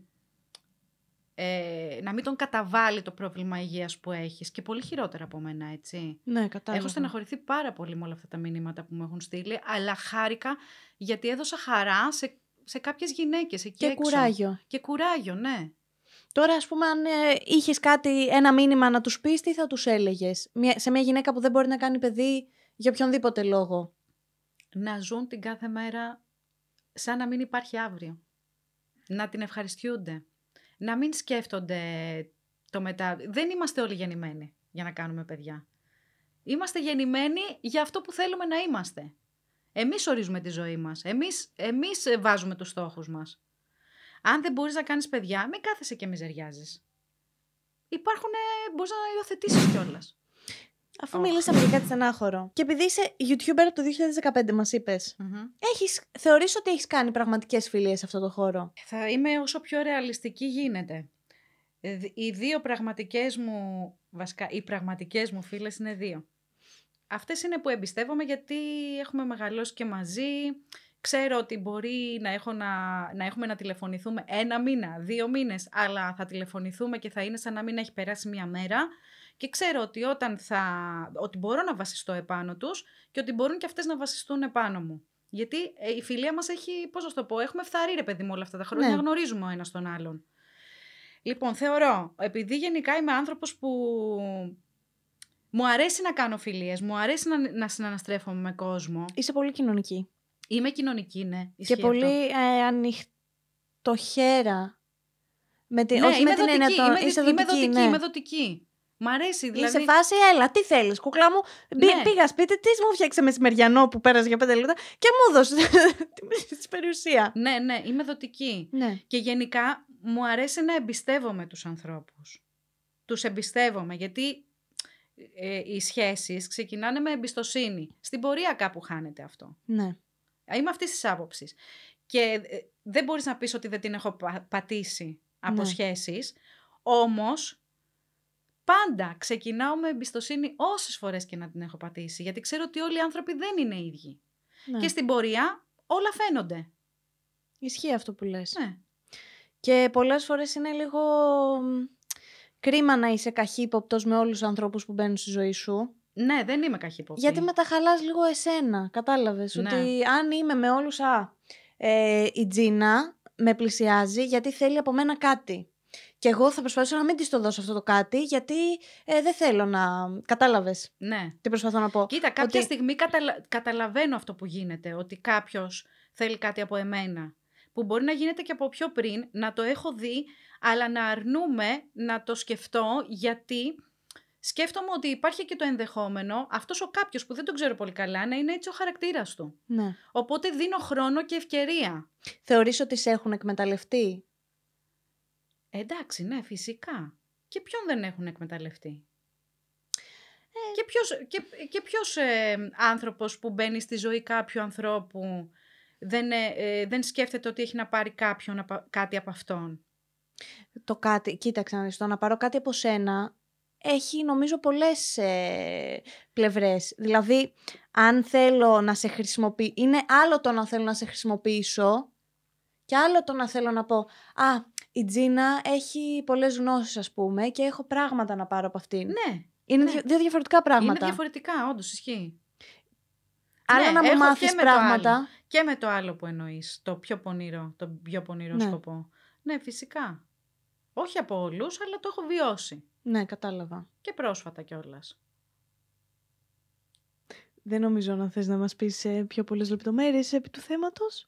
ε, να μην τον καταβάλει το πρόβλημα υγείας που έχεις. Και πολύ χειρότερα από μένα, έτσι. Ναι, κατάλαβα. Έχω στεναχωρηθεί πάρα πολύ με όλα αυτά τα μηνύματα που μου έχουν στείλει, αλλά χάρηκα γιατί έδωσα χαρά σε, σε κάποιες γυναίκες εκεί Και κουράγιο. Και κουράγιο, ναι. Τώρα, ας πούμε, αν ε, είχες κάτι, ένα μήνυμα να τους πεις, τι θα τους έλεγες σε μια γυναίκα που δεν μπορεί να κάνει παιδί για οποιονδήποτε λόγο. Να ζουν την κάθε μέρα σαν να μην υπάρχει αύριο. Να την ευχαριστούνται, Να μην σκέφτονται το μετά. Δεν είμαστε όλοι γεννημένοι για να κάνουμε παιδιά. Είμαστε γεννημένοι για αυτό που θέλουμε να είμαστε. Εμείς ορίζουμε τη ζωή μας. Εμείς, εμείς βάζουμε τους στόχους μας. Αν δεν μπορείς να κάνεις παιδιά, μην κάθεσαι και μιζεριάζεις. Υπάρχουν. Ε, μπορείς να υιοθετήσεις κιόλας. Αφού oh. μιλήσαμε για κάτι στενάχωρο. Και επειδή είσαι YouTuber από το 2015, μας είπες. Mm-hmm. ότι έχεις κάνει πραγματικές φιλίες σε αυτό το χώρο. Θα είμαι όσο πιο ρεαλιστική γίνεται. Ε, οι δύο πραγματικές μου, βασικά, οι πραγματικές μου φίλες είναι δύο. Αυτές είναι που εμπιστεύομαι γιατί έχουμε μεγαλώσει και μαζί, ξέρω ότι μπορεί να, έχω να, να έχουμε να τηλεφωνηθούμε ένα μήνα, δύο μήνες, αλλά θα τηλεφωνηθούμε και θα είναι σαν να μην έχει περάσει μία μέρα και ξέρω ότι, όταν θα, ότι μπορώ να βασιστώ επάνω τους και ότι μπορούν και αυτές να βασιστούν επάνω μου. Γιατί ε, η φιλία μας έχει, πώς να το πω, έχουμε φθαρεί ρε παιδί μου όλα αυτά τα χρόνια, ναι. γνωρίζουμε ο ένας τον άλλον. Λοιπόν, θεωρώ, επειδή γενικά είμαι άνθρωπος που μου αρέσει να κάνω φιλίες, μου αρέσει να, να συναναστρέφομαι με κόσμο. Είσαι πολύ κοινωνική. Είμαι κοινωνική, ναι. και πολύ ε, ανοιχτοχέρα. Με την, ναι, όχι είμαι με την έννοια είμαι, δοτική, είμαι δοτική, ναι. είμαι δοτική. Μ' αρέσει, δηλαδή. Είσαι φάση, έλα, τι θέλεις, κουκλά μου. Ναι. Πήγα σπίτι, τι μου φτιάξε μεσημεριανό που πέρασε για πέντε λεπτά και μου έδωσε τη περιουσία. Ναι, ναι, είμαι δοτική. Ναι. Και γενικά μου αρέσει να εμπιστεύομαι τους ανθρώπους. Τους εμπιστεύομαι, γιατί ε, οι σχέσεις ξεκινάνε με εμπιστοσύνη. Στην πορεία κάπου χάνεται αυτό. Ναι. Είμαι αυτής της άποψης. Και ε, δεν μπορείς να πεις ότι δεν την έχω πατήσει από ναι. σχέσεις. Όμως, πάντα ξεκινάω με εμπιστοσύνη όσες φορές και να την έχω πατήσει. Γιατί ξέρω ότι όλοι οι άνθρωποι δεν είναι ίδιοι. Ναι. Και στην πορεία όλα φαίνονται. Ισχύει αυτό που λες. Ναι. Και πολλές φορές είναι λίγο κρίμα να είσαι καχύποπτος με όλους τους ανθρώπους που μπαίνουν στη ζωή σου. Ναι, δεν είμαι καχύποπτη. Γιατί τα χαλάς λίγο εσένα, κατάλαβες. Ναι. Ότι αν είμαι με όλους, α, ε, η Τζίνα με πλησιάζει γιατί θέλει από μένα κάτι. Και εγώ θα προσπαθήσω να μην της το δώσω αυτό το κάτι, γιατί ε, δεν θέλω να. Κατάλαβες. Ναι. Τι προσπαθώ να πω. Κοίτα, κάποια στιγμή καταλαβαίνω αυτό που γίνεται. Ότι κάποιος θέλει κάτι από εμένα. Που μπορεί να γίνεται και από πιο πριν, να το έχω δει, αλλά να αρνούμε να το σκεφτώ, γιατί σκέφτομαι ότι υπάρχει και το ενδεχόμενο αυτός ο κάποιος που δεν τον ξέρω πολύ καλά να είναι έτσι ο χαρακτήρας του. Ναι. Οπότε δίνω χρόνο και ευκαιρία. Θεωρείς ότι σε έχουν εκμεταλλευτεί. εντάξει, ναι, φυσικά. Και ποιον δεν έχουν εκμεταλλευτεί. Ε. Και ποιος, και, και ποιος ε, άνθρωπος που μπαίνει στη ζωή κάποιου ανθρώπου δεν, ε, δεν σκέφτεται ότι έχει να πάρει κάποιον, κάτι από αυτόν. Το κάτι, κοίταξε να να πάρω κάτι από σένα έχει νομίζω πολλές ε, πλευρές. Δηλαδή, αν θέλω να σε χρησιμοποιήσω, είναι άλλο το να θέλω να σε χρησιμοποιήσω και άλλο το να θέλω να πω, α, η Τζίνα έχει πολλές γνώσεις ας πούμε και έχω πράγματα να πάρω από αυτήν. Ναι. Είναι ναι. δύο διαφορετικά πράγματα. Είναι διαφορετικά, όντως ισχύει. Άλλο ναι, να μου μάθεις πράγματα. και με το άλλο που εννοείς, το πιο πονηρό, το ναι. σκοπό. Ναι, φυσικά. Όχι από όλους, αλλά το έχω βιώσει. Ναι, κατάλαβα. Και πρόσφατα κιόλας. Δεν νομίζω να θες να μας πεις πιο πολλές λεπτομέρειες επί του θέματος.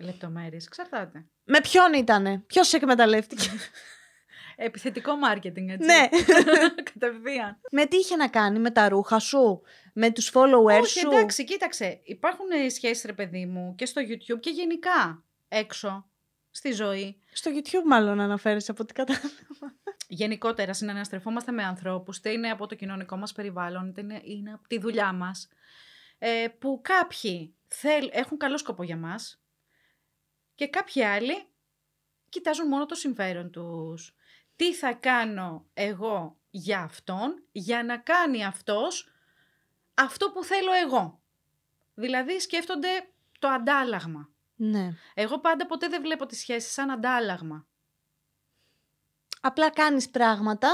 Λεπτομέρειες, εξαρτάται. Με ποιον ήτανε, ποιος σε εκμεταλλεύτηκε. Επιθετικό μάρκετινγκ, έτσι. Ναι. Κατευθείαν. Με τι είχε να κάνει, με τα ρούχα σου, με τους followers Όχι, σου. εντάξει, κοίταξε. Υπάρχουν ε, σχέσεις, ρε παιδί μου, και στο YouTube και γενικά έξω, στη ζωή. Στο YouTube μάλλον αναφέρεσαι από ό,τι κατάλαβα γενικότερα συναναστρεφόμαστε με ανθρώπους, είτε είναι από το κοινωνικό μας περιβάλλον, είτε είναι, από τη δουλειά μας, ε, που κάποιοι θέλ, έχουν καλό σκοπό για μας και κάποιοι άλλοι κοιτάζουν μόνο το συμφέρον τους. Τι θα κάνω εγώ για αυτόν, για να κάνει αυτός αυτό που θέλω εγώ. Δηλαδή σκέφτονται το αντάλλαγμα. Ναι. Εγώ πάντα ποτέ δεν βλέπω τις σχέσεις σαν αντάλλαγμα. Απλά κάνεις πράγματα.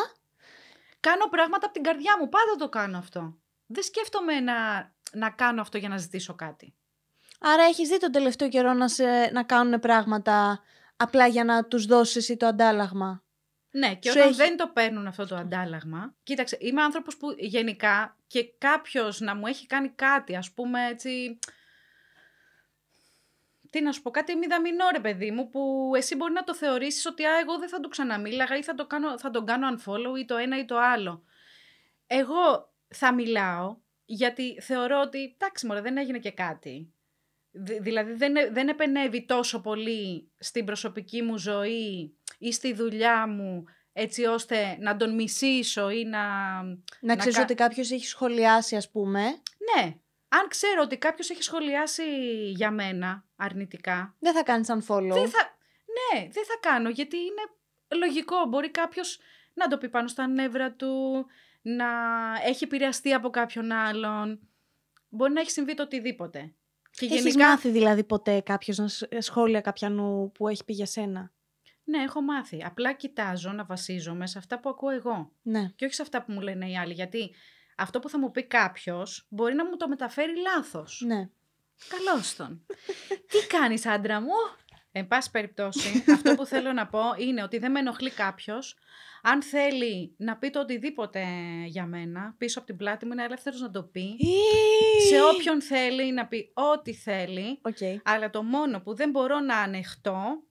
Κάνω πράγματα από την καρδιά μου. Πάντα το κάνω αυτό. Δεν σκέφτομαι να, να κάνω αυτό για να ζητήσω κάτι. Άρα έχεις δει τον τελευταίο καιρό να, σε, να κάνουν πράγματα απλά για να τους δώσεις ή το αντάλλαγμα. Ναι, και όταν δεν το παίρνουν αυτό το αντάλλαγμα. Κοίταξε, είμαι άνθρωπος που γενικά και κάποιος να μου έχει κάνει κάτι, ας πούμε έτσι, να σου πω, κάτι μηδαμινό ρε παιδί μου, που εσύ μπορεί να το θεωρήσεις ότι α, εγώ δεν θα του ξαναμίλαγα ή θα, το κάνω, θα τον κάνω unfollow ή το ένα ή το άλλο. Εγώ θα μιλάω γιατί θεωρώ ότι, εντάξει μωρέ, δεν έγινε και κάτι. δηλαδή δεν, δεν επενεύει τόσο πολύ στην προσωπική μου ζωή ή στη δουλειά μου έτσι ώστε να τον μισήσω ή να... Να, ξέρεις ότι κάποιος έχει σχολιάσει ας πούμε. Ναι, αν ξέρω ότι κάποιος έχει σχολιάσει για μένα αρνητικά. Δεν θα κάνεις unfollow. Δεν θα... Ναι, δεν θα κάνω γιατί είναι λογικό. Μπορεί κάποιος να το πει πάνω στα νεύρα του, να έχει επηρεαστεί από κάποιον άλλον. Μπορεί να έχει συμβεί το οτιδήποτε. Έχει μάθει δηλαδή ποτέ κάποιος να σχόλια κάποιανού που έχει πει για σένα. Ναι, έχω μάθει. Απλά κοιτάζω να βασίζομαι σε αυτά που ακούω εγώ. Ναι. Και όχι σε αυτά που μου λένε οι άλλοι. Γιατί αυτό που θα μου πει κάποιος μπορεί να μου το μεταφέρει λάθος. Ναι. Καλώς τον. Τι κάνεις, άντρα μου. Εν πάση περιπτώσει, αυτό που θέλω να πω είναι ότι δεν με ενοχλεί κάποιος. Αν θέλει να πει το οτιδήποτε για μένα, πίσω από την πλάτη μου είναι ελεύθερος να το πει. σε όποιον θέλει να πει ό,τι θέλει. Okay. Αλλά το μόνο που δεν μπορώ να ανεχτώ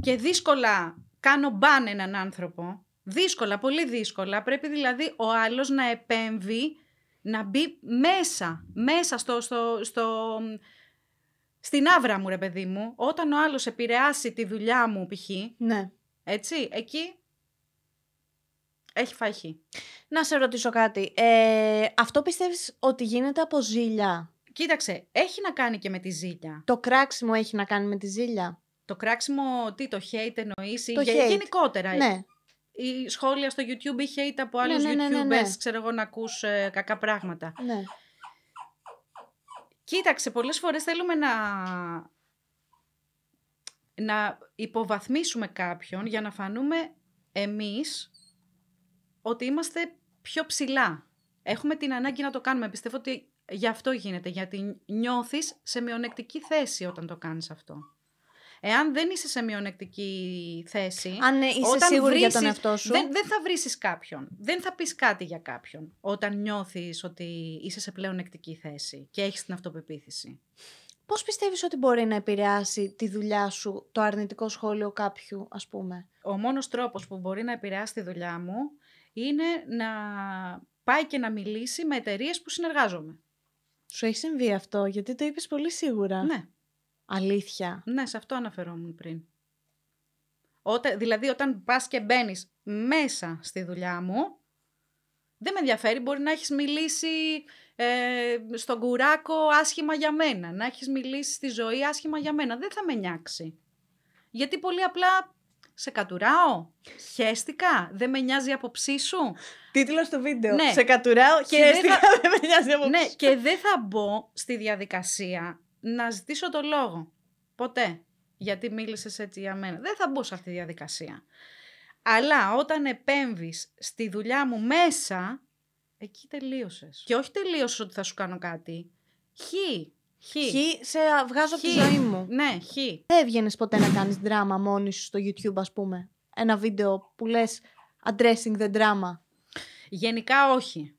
και δύσκολα κάνω μπαν έναν άνθρωπο Δύσκολα, πολύ δύσκολα. Πρέπει δηλαδή ο άλλος να επέμβει, να μπει μέσα, μέσα στο, στο, στην άβρα μου ρε παιδί μου. Όταν ο άλλος επηρεάσει τη δουλειά μου π.χ. Ναι. Έτσι, εκεί έχει φάχη. Να σε ρωτήσω κάτι. Ε, αυτό πιστεύεις ότι γίνεται από ζήλια. Κοίταξε, έχει να κάνει και με τη ζήλια. Το κράξιμο έχει να κάνει με τη ζήλια. Το κράξιμο, τι, το hate εννοείς, το γενικότερα. Ναι η σχόλια στο YouTube είχε hate από ναι, άλλους ναι, ναι, ναι, YouTubers, ναι. ξέρω εγώ, να ακούς ε, κακά πράγματα. Κοίταξε, πολλές φορές θέλουμε να, να υποβαθμίσουμε κάποιον για να φανούμε εμείς ότι είμαστε πιο ψηλά. Έχουμε την ανάγκη να το κάνουμε. Πιστεύω ότι γι' αυτό γίνεται, γιατί νιώθεις σε μειονεκτική θέση όταν το κάνεις αυτό. Εάν δεν είσαι σε μειονεκτική θέση. Αν είσαι όταν σίγουρη για τον εαυτό σου. Δεν, θα βρει κάποιον. Δεν θα πεις κάτι για κάποιον. Όταν νιώθεις ότι είσαι σε πλεονεκτική θέση και έχεις την αυτοπεποίθηση. Πώς πιστεύεις ότι μπορεί να επηρεάσει τη δουλειά σου το αρνητικό σχόλιο κάποιου, ας πούμε? Ο μόνος τρόπος που μπορεί να επηρεάσει τη δουλειά μου είναι να πάει και να μιλήσει με εταιρείες που συνεργάζομαι. Σου έχει συμβεί αυτό, γιατί το είπες πολύ σίγουρα. Ναι. Αλήθεια. Ναι, σε αυτό αναφερόμουν πριν. Όταν, δηλαδή, όταν πας και μπαίνεις μέσα στη δουλειά μου, δεν με ενδιαφέρει. Μπορεί να έχεις μιλήσει ε, στον κουράκο άσχημα για μένα, να έχεις μιλήσει στη ζωή άσχημα για μένα. Δεν θα με νιάξει. Γιατί πολύ απλά σε κατουράω, χέστηκα, δεν με νοιάζει η άποψή σου. Τίτλος του βίντεο. Ναι. Σε κατουράω, χαίστηκα, δεν με νοιάζει η άποψή Ναι, και δεν θα μπω στη διαδικασία να ζητήσω το λόγο. Ποτέ. Γιατί μίλησες έτσι για μένα. Δεν θα μπω σε αυτή τη διαδικασία. Αλλά όταν επέμβεις στη δουλειά μου μέσα, εκεί τελείωσες. Και όχι τελείωσες ότι θα σου κάνω κάτι. Χι. Χι. χι σε βγάζω από τη ζωή μου. Ναι, χι. Δεν έβγαινες ποτέ να κάνεις δράμα μόνη σου στο YouTube, ας πούμε. Ένα βίντεο που λες addressing the drama. Γενικά όχι.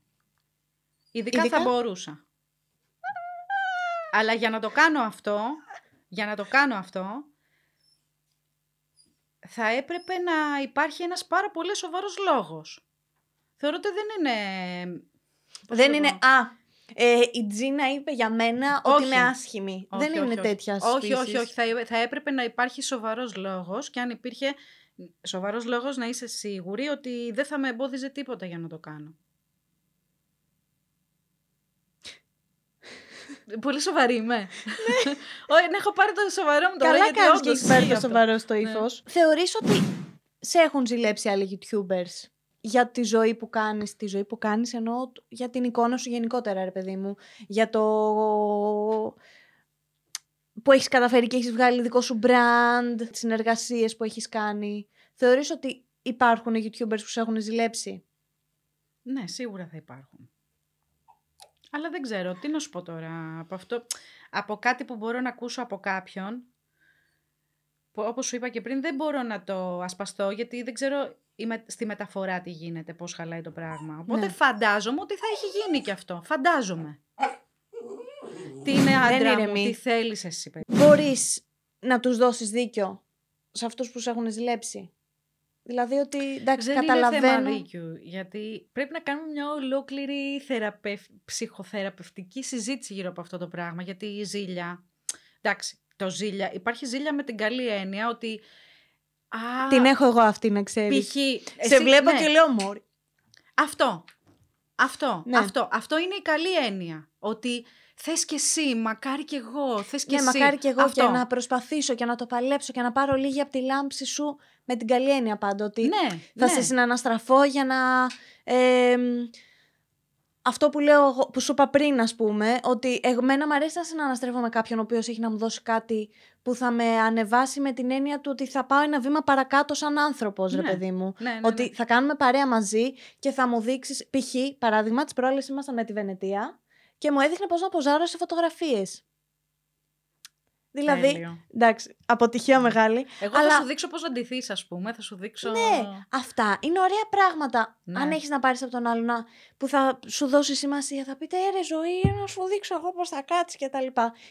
Ειδικά, Ειδικά... θα μπορούσα. Αλλά για να το κάνω αυτό, για να το κάνω αυτό, θα έπρεπε να υπάρχει ένας πάρα πολύ σοβαρός λόγος. Θεωρώ ότι δεν είναι... Δεν είναι, α, ε, η Τζίνα είπε για μένα ότι είμαι άσχημη. δεν είναι τέτοια όχι. όχι, όχι, ε, Θα, έπρεπε να υπάρχει σοβαρός λόγος και αν υπήρχε σοβαρός λόγος να είσαι σίγουρη ότι δεν θα με εμπόδιζε τίποτα για να το κάνω. Πολύ σοβαρή είμαι. Όχι, να έχω πάρει το σοβαρό μου το Καλά κάνεις και έχεις πάρει το σοβαρό στο ναι. ύφος. Θεωρείς ότι σε έχουν ζηλέψει άλλοι YouTubers για τη ζωή που κάνεις, τη ζωή που κάνεις ενώ για την εικόνα σου γενικότερα ρε παιδί μου, για το που έχεις καταφέρει και έχεις βγάλει δικό σου brand, τις συνεργασίες που έχεις κάνει. Θεωρείς ότι υπάρχουν YouTubers που σε έχουν ζηλέψει? Ναι, σίγουρα θα υπάρχουν. Αλλά δεν ξέρω, τι να σου πω τώρα από αυτό. Από κάτι που μπορώ να ακούσω από κάποιον, που όπως σου είπα και πριν, δεν μπορώ να το ασπαστώ, γιατί δεν ξέρω στη μεταφορά τι γίνεται, πώς χαλάει το πράγμα. Οπότε ναι. φαντάζομαι ότι θα έχει γίνει και αυτό. Φαντάζομαι. Τι είναι άντρα μου, τι θέλεις εσύ παιδί. Μπορείς να τους δώσεις δίκιο σε αυτούς που σε έχουν ζηλέψει. Δηλαδή ότι εντάξει, καταλαβαίνω. είναι θέμα δίκιο, γιατί πρέπει να κάνουμε μια ολόκληρη θεραπευ... ψυχοθεραπευτική συζήτηση γύρω από αυτό το πράγμα. Γιατί η ζήλια. Εντάξει, το ζήλια. Υπάρχει ζήλια με την καλή έννοια ότι. Α, την έχω εγώ αυτή να ξέρεις. Σε βλέπω ναι. και λέω μόρι. Αυτό. Αυτό. Ναι. Αυτό. Αυτό είναι η καλή έννοια. Ότι Θες και εσύ, μακάρι και εγώ. Θες και ναι, εσύ. μακάρι και εγώ αυτό. και να προσπαθήσω και να το παλέψω και να πάρω λίγη από τη λάμψη σου με την καλή έννοια πάντα ότι ναι, θα ναι. σε συναναστραφώ για να... αυτό που, λέω, που σου είπα πριν, ας πούμε, ότι εμένα μου αρέσει να συναναστρέφω με κάποιον ο οποίος έχει να μου δώσει κάτι που θα με ανεβάσει με την έννοια του ότι θα πάω ένα βήμα παρακάτω σαν άνθρωπος, ρε ναι. παιδί μου. ότι θα κάνουμε παρέα μαζί και θα μου δείξεις. Π.χ. παράδειγμα, τη πρόλη ήμασταν με τη Βενετία και μου έδειχνε πώς να αποζάρω σε φωτογραφίες. Δηλαδή, Τέλειο. εντάξει, αποτυχία ναι. μεγάλη. Εγώ θα σου δείξω πώς να ντυθείς, ας πούμε. Θα σου δείξω. Ναι, αυτά είναι ωραία πράγματα. Ναι. Αν έχεις να πάρεις από τον άλλον που θα σου δώσει σημασία, θα πείτε έρε «Ε, ζωή, να σου δείξω εγώ πώς θα κάτσεις κτλ.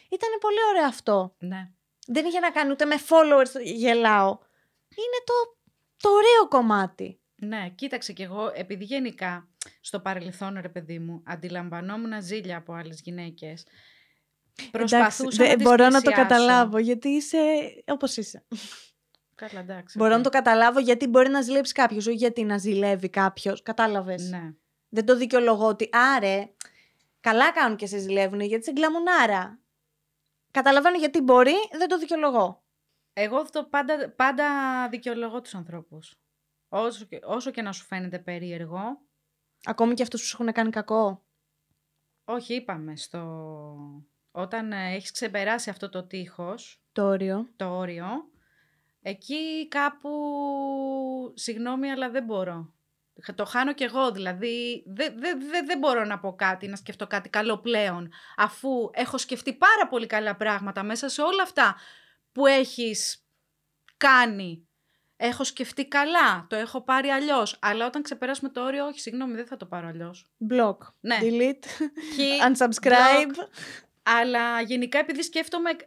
Ήταν πολύ ωραίο αυτό. Ναι. Δεν είχε να κάνει ούτε με followers, γελάω. Είναι το, το ωραίο κομμάτι. Ναι, κοίταξε κι εγώ, επειδή γενικά στο παρελθόν, ρε παιδί μου, αντιλαμβανόμουν ζήλια από άλλες γυναίκες. Προσπαθούσα εντάξει, να μπορώ να το καταλάβω, γιατί είσαι όπως είσαι. Καλά, εντάξει. Μπορώ να ναι. το καταλάβω γιατί μπορεί να ζηλέψει κάποιος, όχι γιατί να ζηλεύει κάποιος. Κατάλαβες. Ναι. Δεν το δικαιολογώ ότι άρε. Καλά κάνουν και σε ζηλεύουν γιατί σε άρα. Καταλαβαίνω γιατί μπορεί, δεν το δικαιολογώ. Εγώ αυτό πάντα, πάντα δικαιολογώ τους ανθρώπους. Όσο, και, όσο και να σου φαίνεται περίεργο. Ακόμη και αυτούς που σου έχουν κάνει κακό. Όχι, είπαμε στο όταν ε, έχεις ξεπεράσει αυτό το τείχος, το όριο, το όριο εκεί κάπου, συγγνώμη αλλά δεν μπορώ. Το χάνω κι εγώ, δηλαδή δεν δε, δε, δε μπορώ να πω κάτι, να σκεφτώ κάτι καλό πλέον, αφού έχω σκεφτεί πάρα πολύ καλά πράγματα μέσα σε όλα αυτά που έχεις κάνει. Έχω σκεφτεί καλά, το έχω πάρει αλλιώς. Αλλά όταν ξεπεράσουμε το όριο, όχι, συγγνώμη, δεν θα το πάρω αλλιώς. Block. Ναι. Delete. unsubscribe. Αλλά γενικά επειδή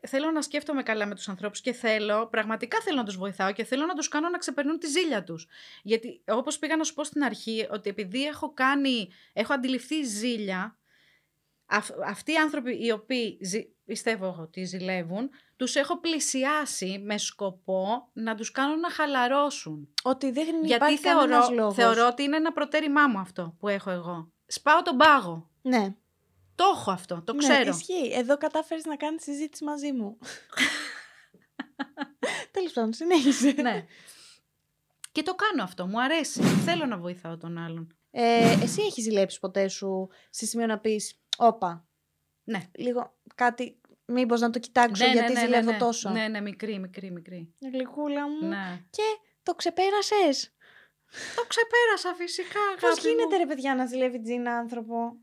θέλω να σκέφτομαι καλά με τους ανθρώπους και θέλω, πραγματικά θέλω να τους βοηθάω και θέλω να τους κάνω να ξεπερνούν τη ζήλια τους. Γιατί όπως πήγα να σου πω στην αρχή, ότι επειδή έχω κάνει, έχω αντιληφθεί ζήλια, αυτοί οι άνθρωποι οι οποίοι ζη, πιστεύω ότι ζηλεύουν, τους έχω πλησιάσει με σκοπό να τους κάνω να χαλαρώσουν. Ότι δεν υπάρχει Γιατί θεωρώ, θεωρώ ότι είναι ένα προτέρημά μου αυτό που έχω εγώ. Σπάω τον πάγο. Ναι. Το έχω αυτό, το ναι, ξέρω. Ναι, ισχύει. Εδώ κατάφερες να κάνεις συζήτηση μαζί μου. Τέλος πάντων, συνέχισε. Ναι. Και το κάνω αυτό, μου αρέσει. Θέλω να βοηθάω τον άλλον. Ε, εσύ έχεις ζηλέψει ποτέ σου σε σημείο να πεις «Όπα, ναι. λίγο κάτι, μήπως να το κοιτάξω ναι, ναι γιατί ναι, ναι, ζηλεύω ναι. τόσο». Ναι, ναι, μικρή, μικρή, μικρή. Ε, γλυκούλα μου. Και το ξεπέρασες. το ξεπέρασα φυσικά, αγάπη Πώς γίνεται ρε παιδιά να ζηλεύει τζίνα άνθρωπο.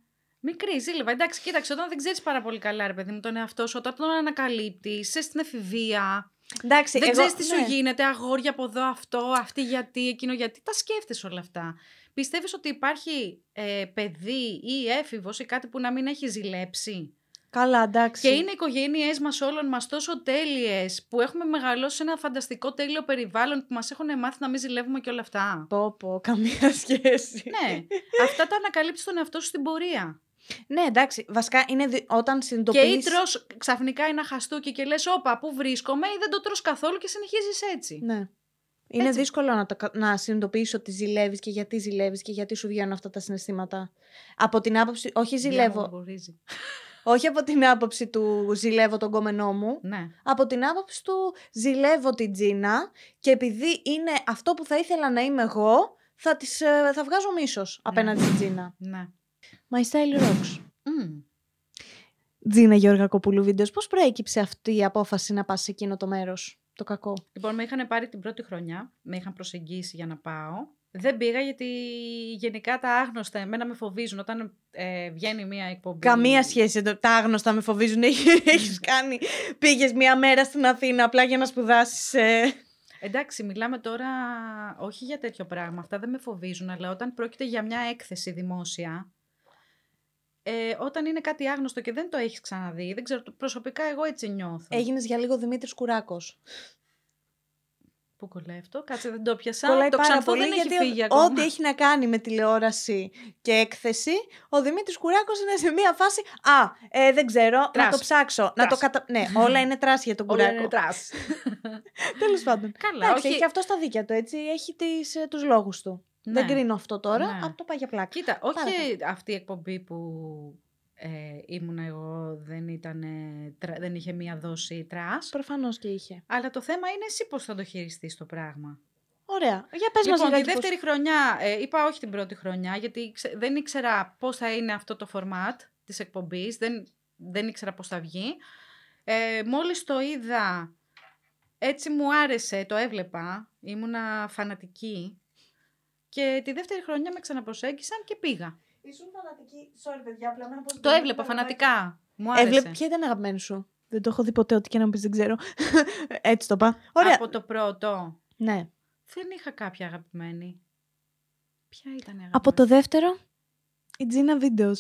Μικρή ζήλευα, Εντάξει, κοίταξε, όταν δεν ξέρεις πάρα πολύ καλά, ρε παιδί μου, τον εαυτό σου, όταν τον ανακαλύπτεις, είσαι στην εφηβεία. Εντάξει, δεν ξέρεις τι σου ναι. γίνεται, αγόρια από εδώ, αυτό, αυτή γιατί, εκείνο γιατί. Τα σκέφτεσαι όλα αυτά. Πιστεύεις ότι υπάρχει ε, παιδί ή έφηβος ή κάτι που να μην έχει ζηλέψει. Καλά, εντάξει. Και είναι οι οικογένειές μας όλων μας τόσο τέλειες που έχουμε μεγαλώσει σε ένα φανταστικό τέλειο περιβάλλον που μας έχουν μάθει να μην ζηλεύουμε και όλα αυτά. Πω, καμία σχέση. Ναι. αυτά τα ανακαλύπτεις τον εαυτό σου στην πορεία. Ναι, εντάξει. Βασικά είναι όταν συνειδητοποιεί. Και ή τρως ξαφνικά ένα χαστούκι και λες: Όπα, πού βρίσκομαι, ή δεν το τρως καθόλου και συνεχίζεις έτσι. Ναι. Είναι δύσκολο να, το, να συνειδητοποιήσει ότι ζηλεύεις και γιατί ζηλεύεις και γιατί σου βγαίνουν αυτά τα συναισθήματα. Από την άποψη. Όχι, ζηλεύω. όχι από την άποψη του ζηλεύω τον κόμενό μου. Ναι. Από την άποψη του ζηλεύω την Τζίνα και επειδή είναι αυτό που θα ήθελα να είμαι εγώ, θα, τις, ε, θα βγάζω μίσος ναι. απέναντι στην Τζίνα. Ναι. My Style Rocks. Mm. Τζίνα Γιώργα Κοπούλου βίντεος, πώς προέκυψε αυτή η απόφαση να πας σε εκείνο το μέρος, το κακό. Λοιπόν, με είχαν πάρει την πρώτη χρονιά, με είχαν προσεγγίσει για να πάω. Δεν πήγα γιατί γενικά τα άγνωστα εμένα με φοβίζουν όταν ε, βγαίνει μία εκπομπή. Καμία σχέση. Τα άγνωστα με φοβίζουν. Έχεις κάνει. Πήγες μία μέρα στην Αθήνα απλά για να σπουδάσεις. Ε... Εντάξει, μιλάμε τώρα όχι για τέτοιο πράγμα. Αυτά δεν με φοβίζουν, αλλά όταν πρόκειται για μια έκθεση δημόσια, ε, όταν είναι κάτι άγνωστο και δεν το έχεις ξαναδεί, δεν ξέρω, προσωπικά εγώ έτσι νιώθω. Έγινες για λίγο Δημήτρης Κουράκος. Πού κολλάει αυτό, κάτσε δεν το πιασα. το ξανθό δεν έχει φύγει ακόμα. Ό,τι έχει να κάνει με τηλεόραση και έκθεση, ο Δημήτρης Κουράκος είναι σε μία φάση. Α, ε, δεν ξέρω, να το ψάξω. Να το κατα... ναι, όλα είναι τρας για τον Κουράκο. Όλα είναι τρας. Τέλος πάντων. Καλά, όχι... έχει αυτό στα δίκια του, έτσι. Έχει ε, τους λόγους του. Δεν ναι. κρίνω αυτό τώρα, ναι. από το πάει για πλάκα. Κοίτα, όχι αυτή η εκπομπή που ε, ήμουν εγώ δεν, δεν είχε μία δόση τρας. Προφανώς και είχε. Αλλά το θέμα είναι εσύ πώς θα το χειριστείς το πράγμα. Ωραία. Για πες λοιπόν, μας τη δεύτερη χρονιά, ε, είπα όχι την πρώτη χρονιά, γιατί δεν ήξερα πώς θα είναι αυτό το φορμάτ της εκπομπής, δεν, δεν ήξερα πώς θα βγει. Ε, μόλις το είδα, έτσι μου άρεσε, το έβλεπα, ήμουνα φανατική και τη δεύτερη χρονιά με ξαναπροσέγγισαν και πήγα. Ήσουν φανατική. Sorry, παιδιά, απλά Το έβλεπα φανατικά. Μου άρεσε. ποια ήταν αγαπημένη σου. Δεν το έχω δει ποτέ, ό,τι και να μου πεις, δεν ξέρω. Έτσι το πάω. Από το πρώτο. Ναι. Δεν είχα κάποια αγαπημένη. Ποια ήταν αγαπημένη. Από το δεύτερο, η Τζίνα Βίντεος.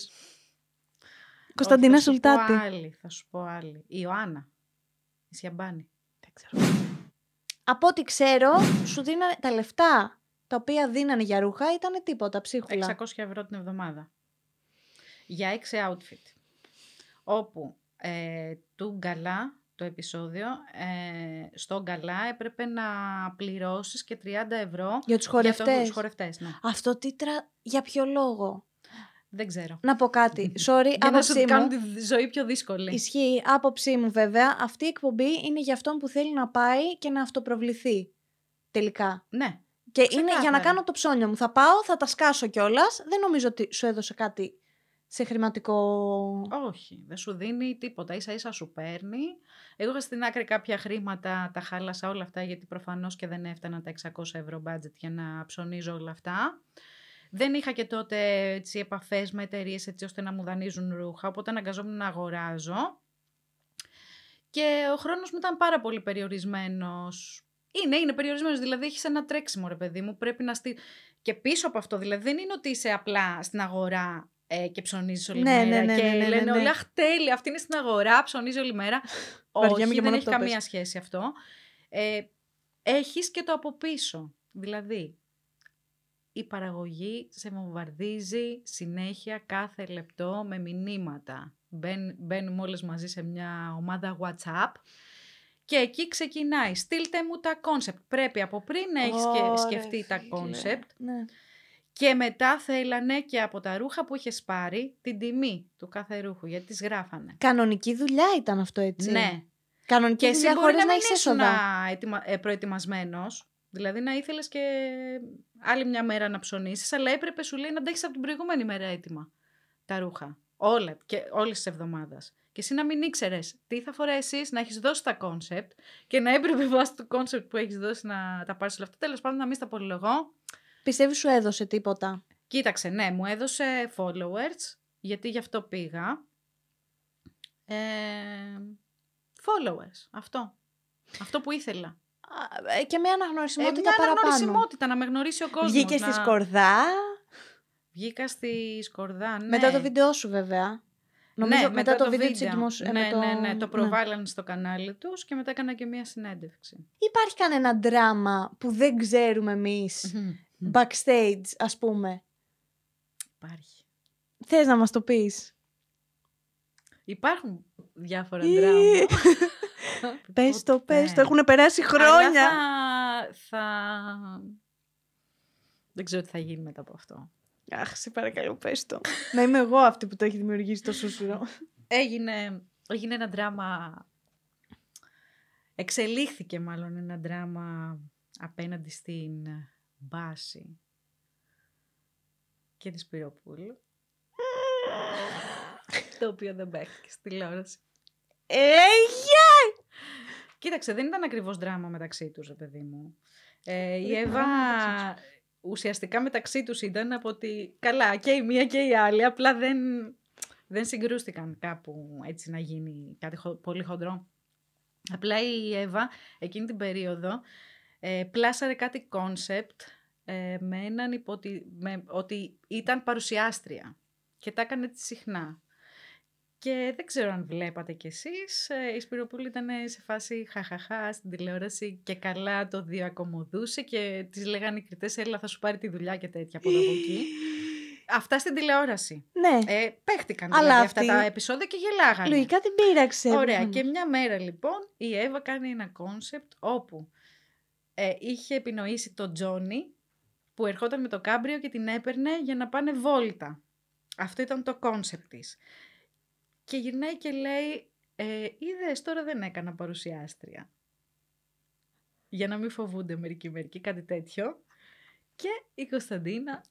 Κωνσταντίνα Σουλτάτη. Θα σου πω άλλη, θα σου πω άλλη. Η Ιωάννα. Η Σιαμπάνη. Δεν ξέρω. Από ό,τι ξέρω, σου δίνανε τα λεφτά τα οποία δίνανε για ρούχα ήταν τίποτα, ψίχουλα. 600 ευρώ την εβδομάδα. Για 6 outfit. Όπου ε, του γκαλά το επεισόδιο, ε, στο γκαλά έπρεπε να πληρώσεις και 30 ευρώ για τους χορευτές. Για ναι. Αυτό τίτρα για ποιο λόγο. Δεν ξέρω. Να πω κάτι. Sorry, για να σου κάνουν τη ζωή πιο δύσκολη. Ισχύει, άποψή μου βέβαια. Αυτή η εκπομπή είναι για αυτόν που θέλει να πάει και να αυτοπροβληθεί. Τελικά. Ναι. Και είναι για να κάνω το ψώνιο μου. Θα πάω, θα τα σκάσω κιόλας. Δεν νομίζω ότι σου έδωσε κάτι σε χρηματικό. Όχι, δεν σου δίνει τίποτα. σα ίσα σου παίρνει. Εγώ είχα στην άκρη κάποια χρήματα, τα χάλασα όλα αυτά, γιατί προφανώς και δεν έφτανα τα 600 ευρώ budget για να ψωνίζω όλα αυτά. Δεν είχα και τότε επαφέ επαφές με εταιρείες έτσι ώστε να μου δανείζουν ρούχα, οπότε αναγκαζόμουν να αγοράζω. Και ο χρόνος μου ήταν πάρα πολύ περιορισμένος. Είναι, είναι περιορισμένος. Δηλαδή έχεις ένα τρέξιμο, ρε παιδί μου. Πρέπει να στη... Και πίσω από αυτό, δηλαδή δεν είναι ότι είσαι απλά στην αγορά ε, και ψωνίζεις όλη ναι, μέρα. Ναι, ναι, και ναι, ναι, ναι λένε όλα τέλει, Αυτή είναι στην αγορά, ψωνίζει όλη μέρα. Όχι, δεν έχει καμία σχέση αυτό. Ε, έχεις και το από πίσω. Δηλαδή, η παραγωγή σε βομβαρδίζει συνέχεια κάθε λεπτό με μηνύματα. Μπαίν, μπαίνουμε όλες μαζί σε μια ομάδα WhatsApp και εκεί ξεκινάει. Στείλτε μου τα κόνσεπτ. Πρέπει από πριν να έχεις σκεφτεί τα κόνσεπτ. Ναι. Και μετά θέλανε και από τα ρούχα που είχε πάρει την τιμή του κάθε ρούχου, γιατί τις γράφανε. Κανονική δουλειά ήταν αυτό, έτσι. Ναι. Κανονική και εσύ μπορεί να, να είσαι έσοδα. Ε, δηλαδή να ήθελες και άλλη μια μέρα να ψωνίσεις, αλλά έπρεπε σου λέει να αντέχεις από την προηγούμενη μέρα έτοιμα τα ρούχα. Όλα και όλες εβδομάδες και εσύ να μην ήξερες τι θα φορέσεις, να έχεις δώσει τα κόνσεπτ και να έπρεπε βάσει του κόνσεπτ που έχεις δώσει να τα πάρεις όλα αυτά. Τέλος πάντων, να μην στα πολυλογώ. Πιστεύεις σου έδωσε τίποτα. Κοίταξε, ναι, μου έδωσε followers, γιατί γι' αυτό πήγα. Ε, followers, αυτό. Αυτό που ήθελα. Ε, και μια αναγνωρισιμότητα ε, μια αναγνωρισιμότητα, να με γνωρίσει ο κόσμος. Βγήκες να... στη Σκορδά. Βγήκα στη Σκορδά, ναι. Μετά το βίντεο σου βέβαια. Νομίζω ναι, μετά, το, βίντεο της εγκυμοσύνη. Ναι, το... ναι, ναι, το ναι. προβάλλανε στο κανάλι τους και μετά έκανα και μία συνέντευξη. Υπάρχει κανένα δράμα που δεν ξέρουμε backstage, ας πούμε. Υπάρχει. Θες να μας το πεις. Υπάρχουν διάφορα δράματα. πες το, πες το, ναι. έχουν περάσει χρόνια. θα, θα... Δεν ξέρω τι θα γίνει μετά από αυτό. Αχ, σε παρακαλώ, πες το. να είμαι εγώ αυτή που το έχει δημιουργήσει το σούσουρο. έγινε, έγινε ένα δράμα... Εξελίχθηκε μάλλον ένα δράμα απέναντι στην Μπάση και της Σπυροπούλου. το οποίο δεν μπαίχτηκε στη τηλεόραση. Ε, Κοίταξε, δεν ήταν ακριβώς δράμα μεταξύ τους, παιδί μου. Ε, η Εύα ουσιαστικά μεταξύ τους ήταν από ότι καλά και η μία και η άλλη, απλά δεν, δεν συγκρούστηκαν κάπου έτσι να γίνει κάτι πολύ χοντρό. Απλά η Εύα εκείνη την περίοδο ε, πλάσαρε κάτι κόνσεπτ με έναν υποτι... με... ότι ήταν παρουσιάστρια και τα έκανε συχνά. Και δεν ξέρω αν βλέπατε κι εσείς, ε, η Σπυροπούλη ήταν σε φάση χαχαχά στην τηλεόραση και καλά το διακομωδούσε και τη λέγανε οι κριτές έλα θα σου πάρει τη δουλειά και τέτοια από εδώ εκεί. Αυτά στην τηλεόραση. Ναι. Ε, παίχτηκαν δηλαδή αυτά τα επεισόδια και γελάγανε. Λογικά την πείραξε. Ωραία. Και μια μέρα λοιπόν η Εύα κάνει ένα κόνσεπτ όπου ε, είχε επινοήσει τον Τζόνι που ερχόταν με το κάμπριο και την έπαιρνε για να πάνε βόλτα. Αυτό ήταν το κόνσεπτ της και γυρνάει και λέει ε, «Είδες, τώρα δεν έκανα παρουσιάστρια». Για να μην φοβούνται μερικοί μερικοί, κάτι τέτοιο. Και η Κωνσταντίνα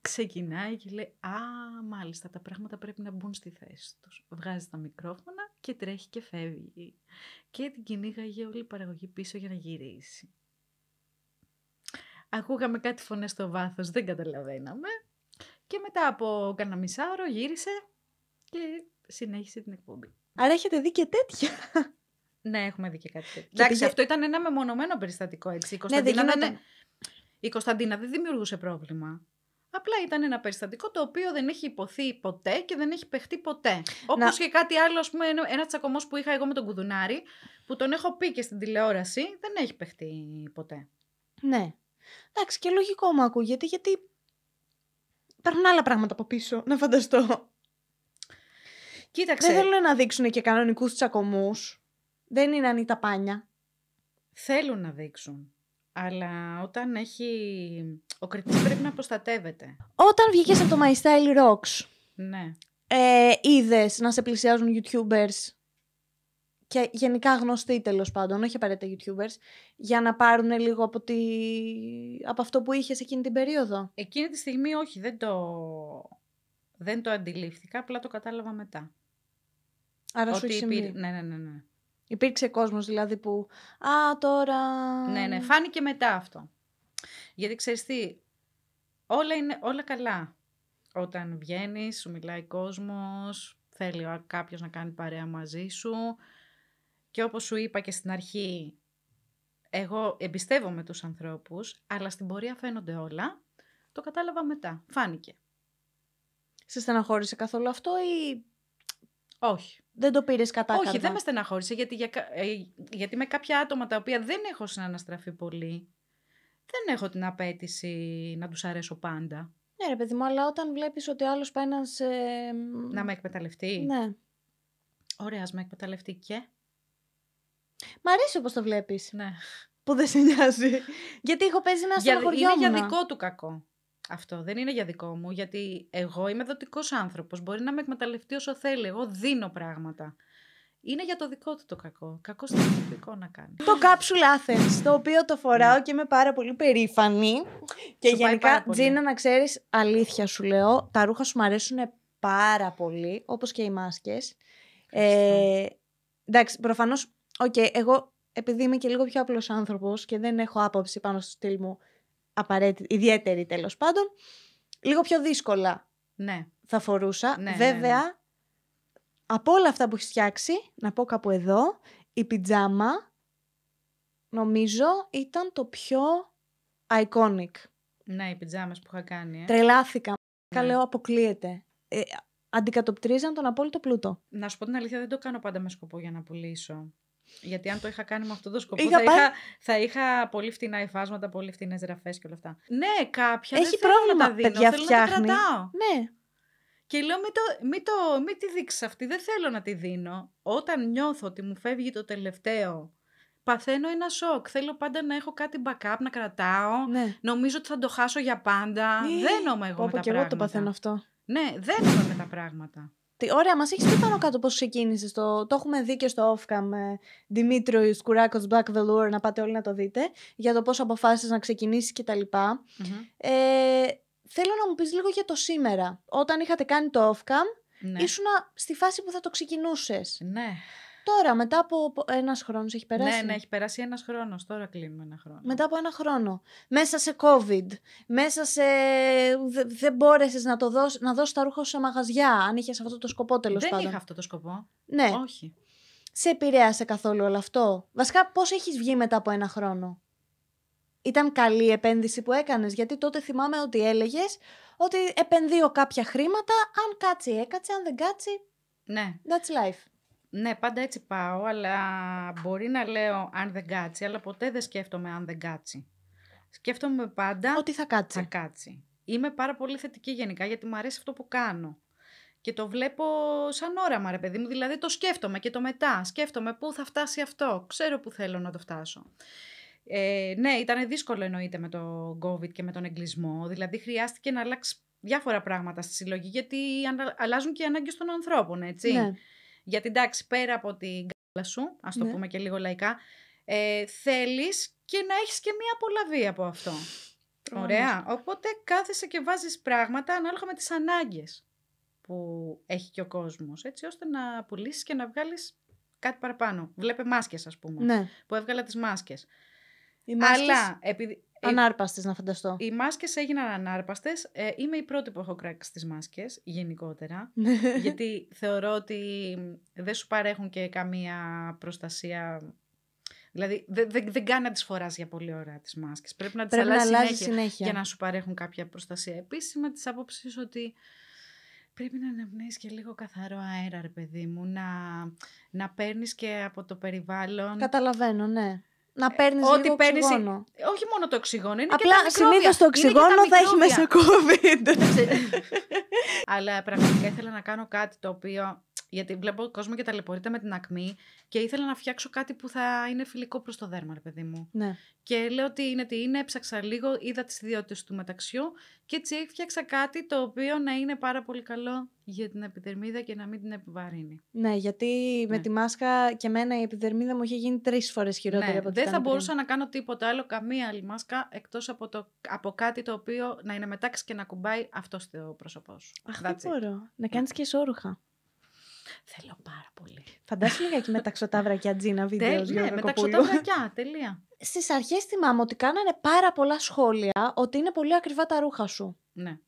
ξεκινάει και λέει «Α, μάλιστα, τα πράγματα πρέπει να μπουν στη θέση τους». Βγάζει τα μικρόφωνα και τρέχει και φεύγει. Και την κυνήγαγε όλη η παραγωγή πίσω για να γυρίσει. Ακούγαμε κάτι φωνές στο βάθος, δεν καταλαβαίναμε. Και μετά από κανένα μισάωρο γύρισε και συνέχισε την εκπομπή. Άρα έχετε δει και τέτοια. ναι, έχουμε δει και κάτι τέτοιο. Εντάξει, αυτό ήταν ένα μεμονωμένο περιστατικό. Έτσι. Η, ναι, Κωνσταντίνα ναι, δεν δημιούργησε η Κωνσταντίνα δεν δημιουργούσε πρόβλημα. Απλά ήταν ένα περιστατικό το οποίο δεν έχει υποθεί ποτέ και δεν έχει παιχτεί ποτέ. Όπως και κάτι άλλο, ας πούμε, ένα τσακωμός που είχα εγώ με τον Κουδουνάρη, που τον έχω πει και στην τηλεόραση, δεν έχει παιχτεί ποτέ. Ναι. Εντάξει, και λογικό μου ακούγεται, γιατί υπάρχουν άλλα πράγματα από πίσω, να φανταστώ. Κοίταξε. Δεν θέλουν να δείξουν και κανονικούς τσακωμούς. Δεν είναι τα πάνια. Θέλουν να δείξουν. Αλλά όταν έχει. Ο κριτής πρέπει να προστατεύεται. Όταν βγήκες από το My Rocks. Ναι. Ε, Είδες να σε πλησιάζουν YouTubers και γενικά γνωστοί τέλος πάντων, όχι απαραίτητα YouTubers, για να πάρουν λίγο από, από αυτό που είχες εκείνη την περίοδο. Εκείνη τη στιγμή όχι, δεν το, δεν το αντιλήφθηκα, απλά το κατάλαβα μετά. Άρα ότι ναι, ναι, ναι, ναι. Υπήρξε κόσμος δηλαδή που, α τώρα... Ναι, ναι, φάνηκε μετά αυτό. Γιατί ξέρεις τι, όλα, είναι, όλα καλά. Όταν βγαίνεις, σου μιλάει κόσμος, θέλει κάποιος να κάνει παρέα μαζί σου. Και όπως σου είπα και στην αρχή, εγώ εμπιστεύομαι τους ανθρώπους, αλλά στην πορεία φαίνονται όλα. Το κατάλαβα μετά, φάνηκε. Σε στεναχώρησε καθόλου αυτό ή... Όχι δεν το πήρες κατά Όχι, δεν με στεναχώρησε, γιατί, για, ε, γιατί με κάποια άτομα τα οποία δεν έχω συναναστραφεί πολύ, δεν έχω την απέτηση να τους αρέσω πάντα. Ναι ρε παιδί μου, αλλά όταν βλέπεις ότι άλλος πάει να Να με εκμεταλλευτεί. Ναι. Ωραία, με εκμεταλλευτεί και. Μ' αρέσει όπως το βλέπεις. Ναι. Που δεν σε νοιάζει. γιατί έχω παίζει να στεναχωριόμουν. Είναι για δικό του κακό. Αυτό δεν είναι για δικό μου, γιατί εγώ είμαι δοτικός άνθρωπος. Μπορεί να με εκμεταλλευτεί όσο θέλει. Εγώ δίνω πράγματα. Είναι για το δικό του το κακό. Κακό στο δικό να κάνει. Το κάψουλα Athens, το οποίο το φοράω ναι. και είμαι πάρα πολύ περήφανη. Και γενικά, Τζίνα, να ξέρεις, αλήθεια σου λέω, τα ρούχα σου μου αρέσουν πάρα πολύ, όπως και οι μάσκες. Ε, εντάξει, προφανώς, οκ, εγώ επειδή είμαι και λίγο πιο απλός άνθρωπος και δεν έχω άποψη πάνω στο στυλ μου, απαραίτητη, ιδιαίτερη τέλος πάντων, λίγο πιο δύσκολα ναι. θα φορούσα. Ναι, ναι, ναι. Βέβαια, από όλα αυτά που έχεις φτιάξει, να πω κάπου εδώ, η πιτζάμα νομίζω ήταν το πιο iconic. Ναι, οι πιτζάμες που είχα κάνει. Ε. Τρελάθηκα. Ναι. αποκλείεται. Ε, αντικατοπτρίζαν τον απόλυτο πλούτο. Να σου πω την αλήθεια, δεν το κάνω πάντα με σκοπό για να πουλήσω. Γιατί αν το είχα κάνει με αυτό το σκοπό, είχα θα, είχα, θα είχα πολύ φτηνά υφάσματα, πολύ φτηνές ραφέ και όλα αυτά. Ναι, κάποια. Έχει δεν πρόβλημα, να τα δίνω, θέλω Να τα κρατάω. Ναι. Και λέω, μην, το, τη δείξεις αυτή, δεν θέλω να τη δίνω. Όταν νιώθω ότι μου φεύγει το τελευταίο, παθαίνω ένα σοκ. Θέλω πάντα να έχω κάτι backup να κρατάω. Ναι. Νομίζω ότι θα το χάσω για πάντα. Δεν νομίζω εγώ Πόπο, με τα και πράγματα. εγώ το παθαίνω αυτό. Ναι, δεν είμαι με τα πράγματα. Τι, ωραία, μας έχεις πει πάνω κάτω πώς ξεκίνησες. Το, το έχουμε δει και στο όφκαμ. Ε, Δημήτριος Ισκουράκο Black Velour, να πάτε όλοι να το δείτε. Για το πώς αποφάσισες να ξεκινήσεις κτλ. Mm-hmm. Ε, θέλω να μου πεις λίγο για το σήμερα. Όταν είχατε κάνει το Ofcam ναι. ήσουν στη φάση που θα το ξεκινούσες. Ναι. Τώρα, μετά από ένας χρόνος, έχει ναι, περάσει. Ναι, ναι, έχει περάσει ένας χρόνος. Τώρα κλείνουμε ένα χρόνο. Μετά από ένα χρόνο. Μέσα σε COVID. Μέσα σε. Δεν μπόρεσες να, το να δώσεις τα ρούχα σε μαγαζιά. Αν είχες αυτό το σκοπό τέλος πάντων. Δεν είχα αυτό το σκοπό. Ναι. Όχι. Σε επηρέασε καθόλου όλο αυτό. Βασικά, πώς έχεις βγει μετά από ένα χρόνο. Ήταν καλή η επένδυση που έκανες. Γιατί τότε θυμάμαι ότι έλεγες ότι επενδύω κάποια χρήματα. Αν κάτσει, έκατσε. Αν δεν κάτσει. Ναι. That's life. Ναι, πάντα έτσι πάω, αλλά μπορεί να λέω αν δεν κάτσει, αλλά ποτέ δεν σκέφτομαι αν δεν κάτσει. Σκέφτομαι πάντα. Ότι θα κάτσει. Θα κάτσει. Είμαι πάρα πολύ θετική γενικά γιατί μου αρέσει αυτό που κάνω. Και το βλέπω σαν όραμα, ρε παιδί μου. Δηλαδή το σκέφτομαι και το μετά. Σκέφτομαι πού θα φτάσει αυτό. Ξέρω πού θέλω να το φτάσω. Ε, ναι, ήταν δύσκολο εννοείται με το COVID και με τον εγκλισμό. Δηλαδή χρειάστηκε να αλλάξει διάφορα πράγματα στη συλλογή, γιατί αλλάζουν και οι ανάγκες των ανθρώπων, έτσι. Ναι. Γιατί εντάξει, πέρα από την κάλα σου, ας το ναι. πούμε και λίγο λαϊκά, ε, θέλεις και να έχεις και μία απολαβή από αυτό. Ωραία. Οπότε κάθεσαι και βάζεις πράγματα ανάλογα με τις ανάγκες που έχει και ο κόσμος, έτσι ώστε να πουλήσεις και να βγάλεις κάτι παραπάνω. Βλέπε μάσκες, ας πούμε, ναι. που έβγαλα τις μάσκες. μάσκες... Αλλά επειδή... Ε, ανάρπαστες, να φανταστώ. Οι μάσκες έγιναν ανάρπαστες. Ε, είμαι η πρώτη που έχω κράξει τις μάσκες, γενικότερα. γιατί θεωρώ ότι δεν σου παρέχουν και καμία προστασία. Δηλαδή, δεν, δεν, δεν κάνει να τι φορά για πολλή ώρα τις μάσκες. Πρέπει να τις αλλάζει συνέχεια, για να σου παρέχουν κάποια προστασία. Επίση, είμαι της άποψης ότι πρέπει να αναπνέεις και λίγο καθαρό αέρα, ρε παιδί μου, να, να και από το περιβάλλον. Καταλαβαίνω, ναι να παίρνεις Ό,τι παίρνει. Όχι μόνο το οξυγόνο, είναι Απλά, και τα το οξυγόνο θα έχει μέσα COVID. Αλλά πραγματικά ήθελα να κάνω κάτι το οποίο γιατί βλέπω κόσμο και ταλαιπωρείται με την ακμή και ήθελα να φτιάξω κάτι που θα είναι φιλικό προς το δέρμα, ρε παιδί μου. Ναι. Και λέω ότι είναι τι είναι, έψαξα λίγο, είδα τις ιδιότητες του μεταξιού και έτσι έφτιαξα κάτι το οποίο να είναι πάρα πολύ καλό για την επιδερμίδα και να μην την επιβαρύνει. Ναι, γιατί με ναι. τη μάσκα και εμένα η επιδερμίδα μου είχε γίνει τρεις φορές χειρότερη ναι, από Δεν θα πριν. μπορούσα να κάνω τίποτα άλλο, καμία άλλη μάσκα, εκτός από, από κάτι το οποίο να είναι μετάξει και να κουμπάει αυτός στο πρόσωπό σου. Αχ, δεν μπορώ. Να κάνεις και ισόρουχα. Θέλω πάρα πολύ. Φαντάσου εκεί με τα και Τζίνα βίντεο. Ναι, με τα ξωτάβρακια. Τελεία. Στις αρχές θυμάμαι ότι κάνανε πάρα πολλά σχόλια ότι είναι πολύ ακριβά τα ρούχα σου. Ναι.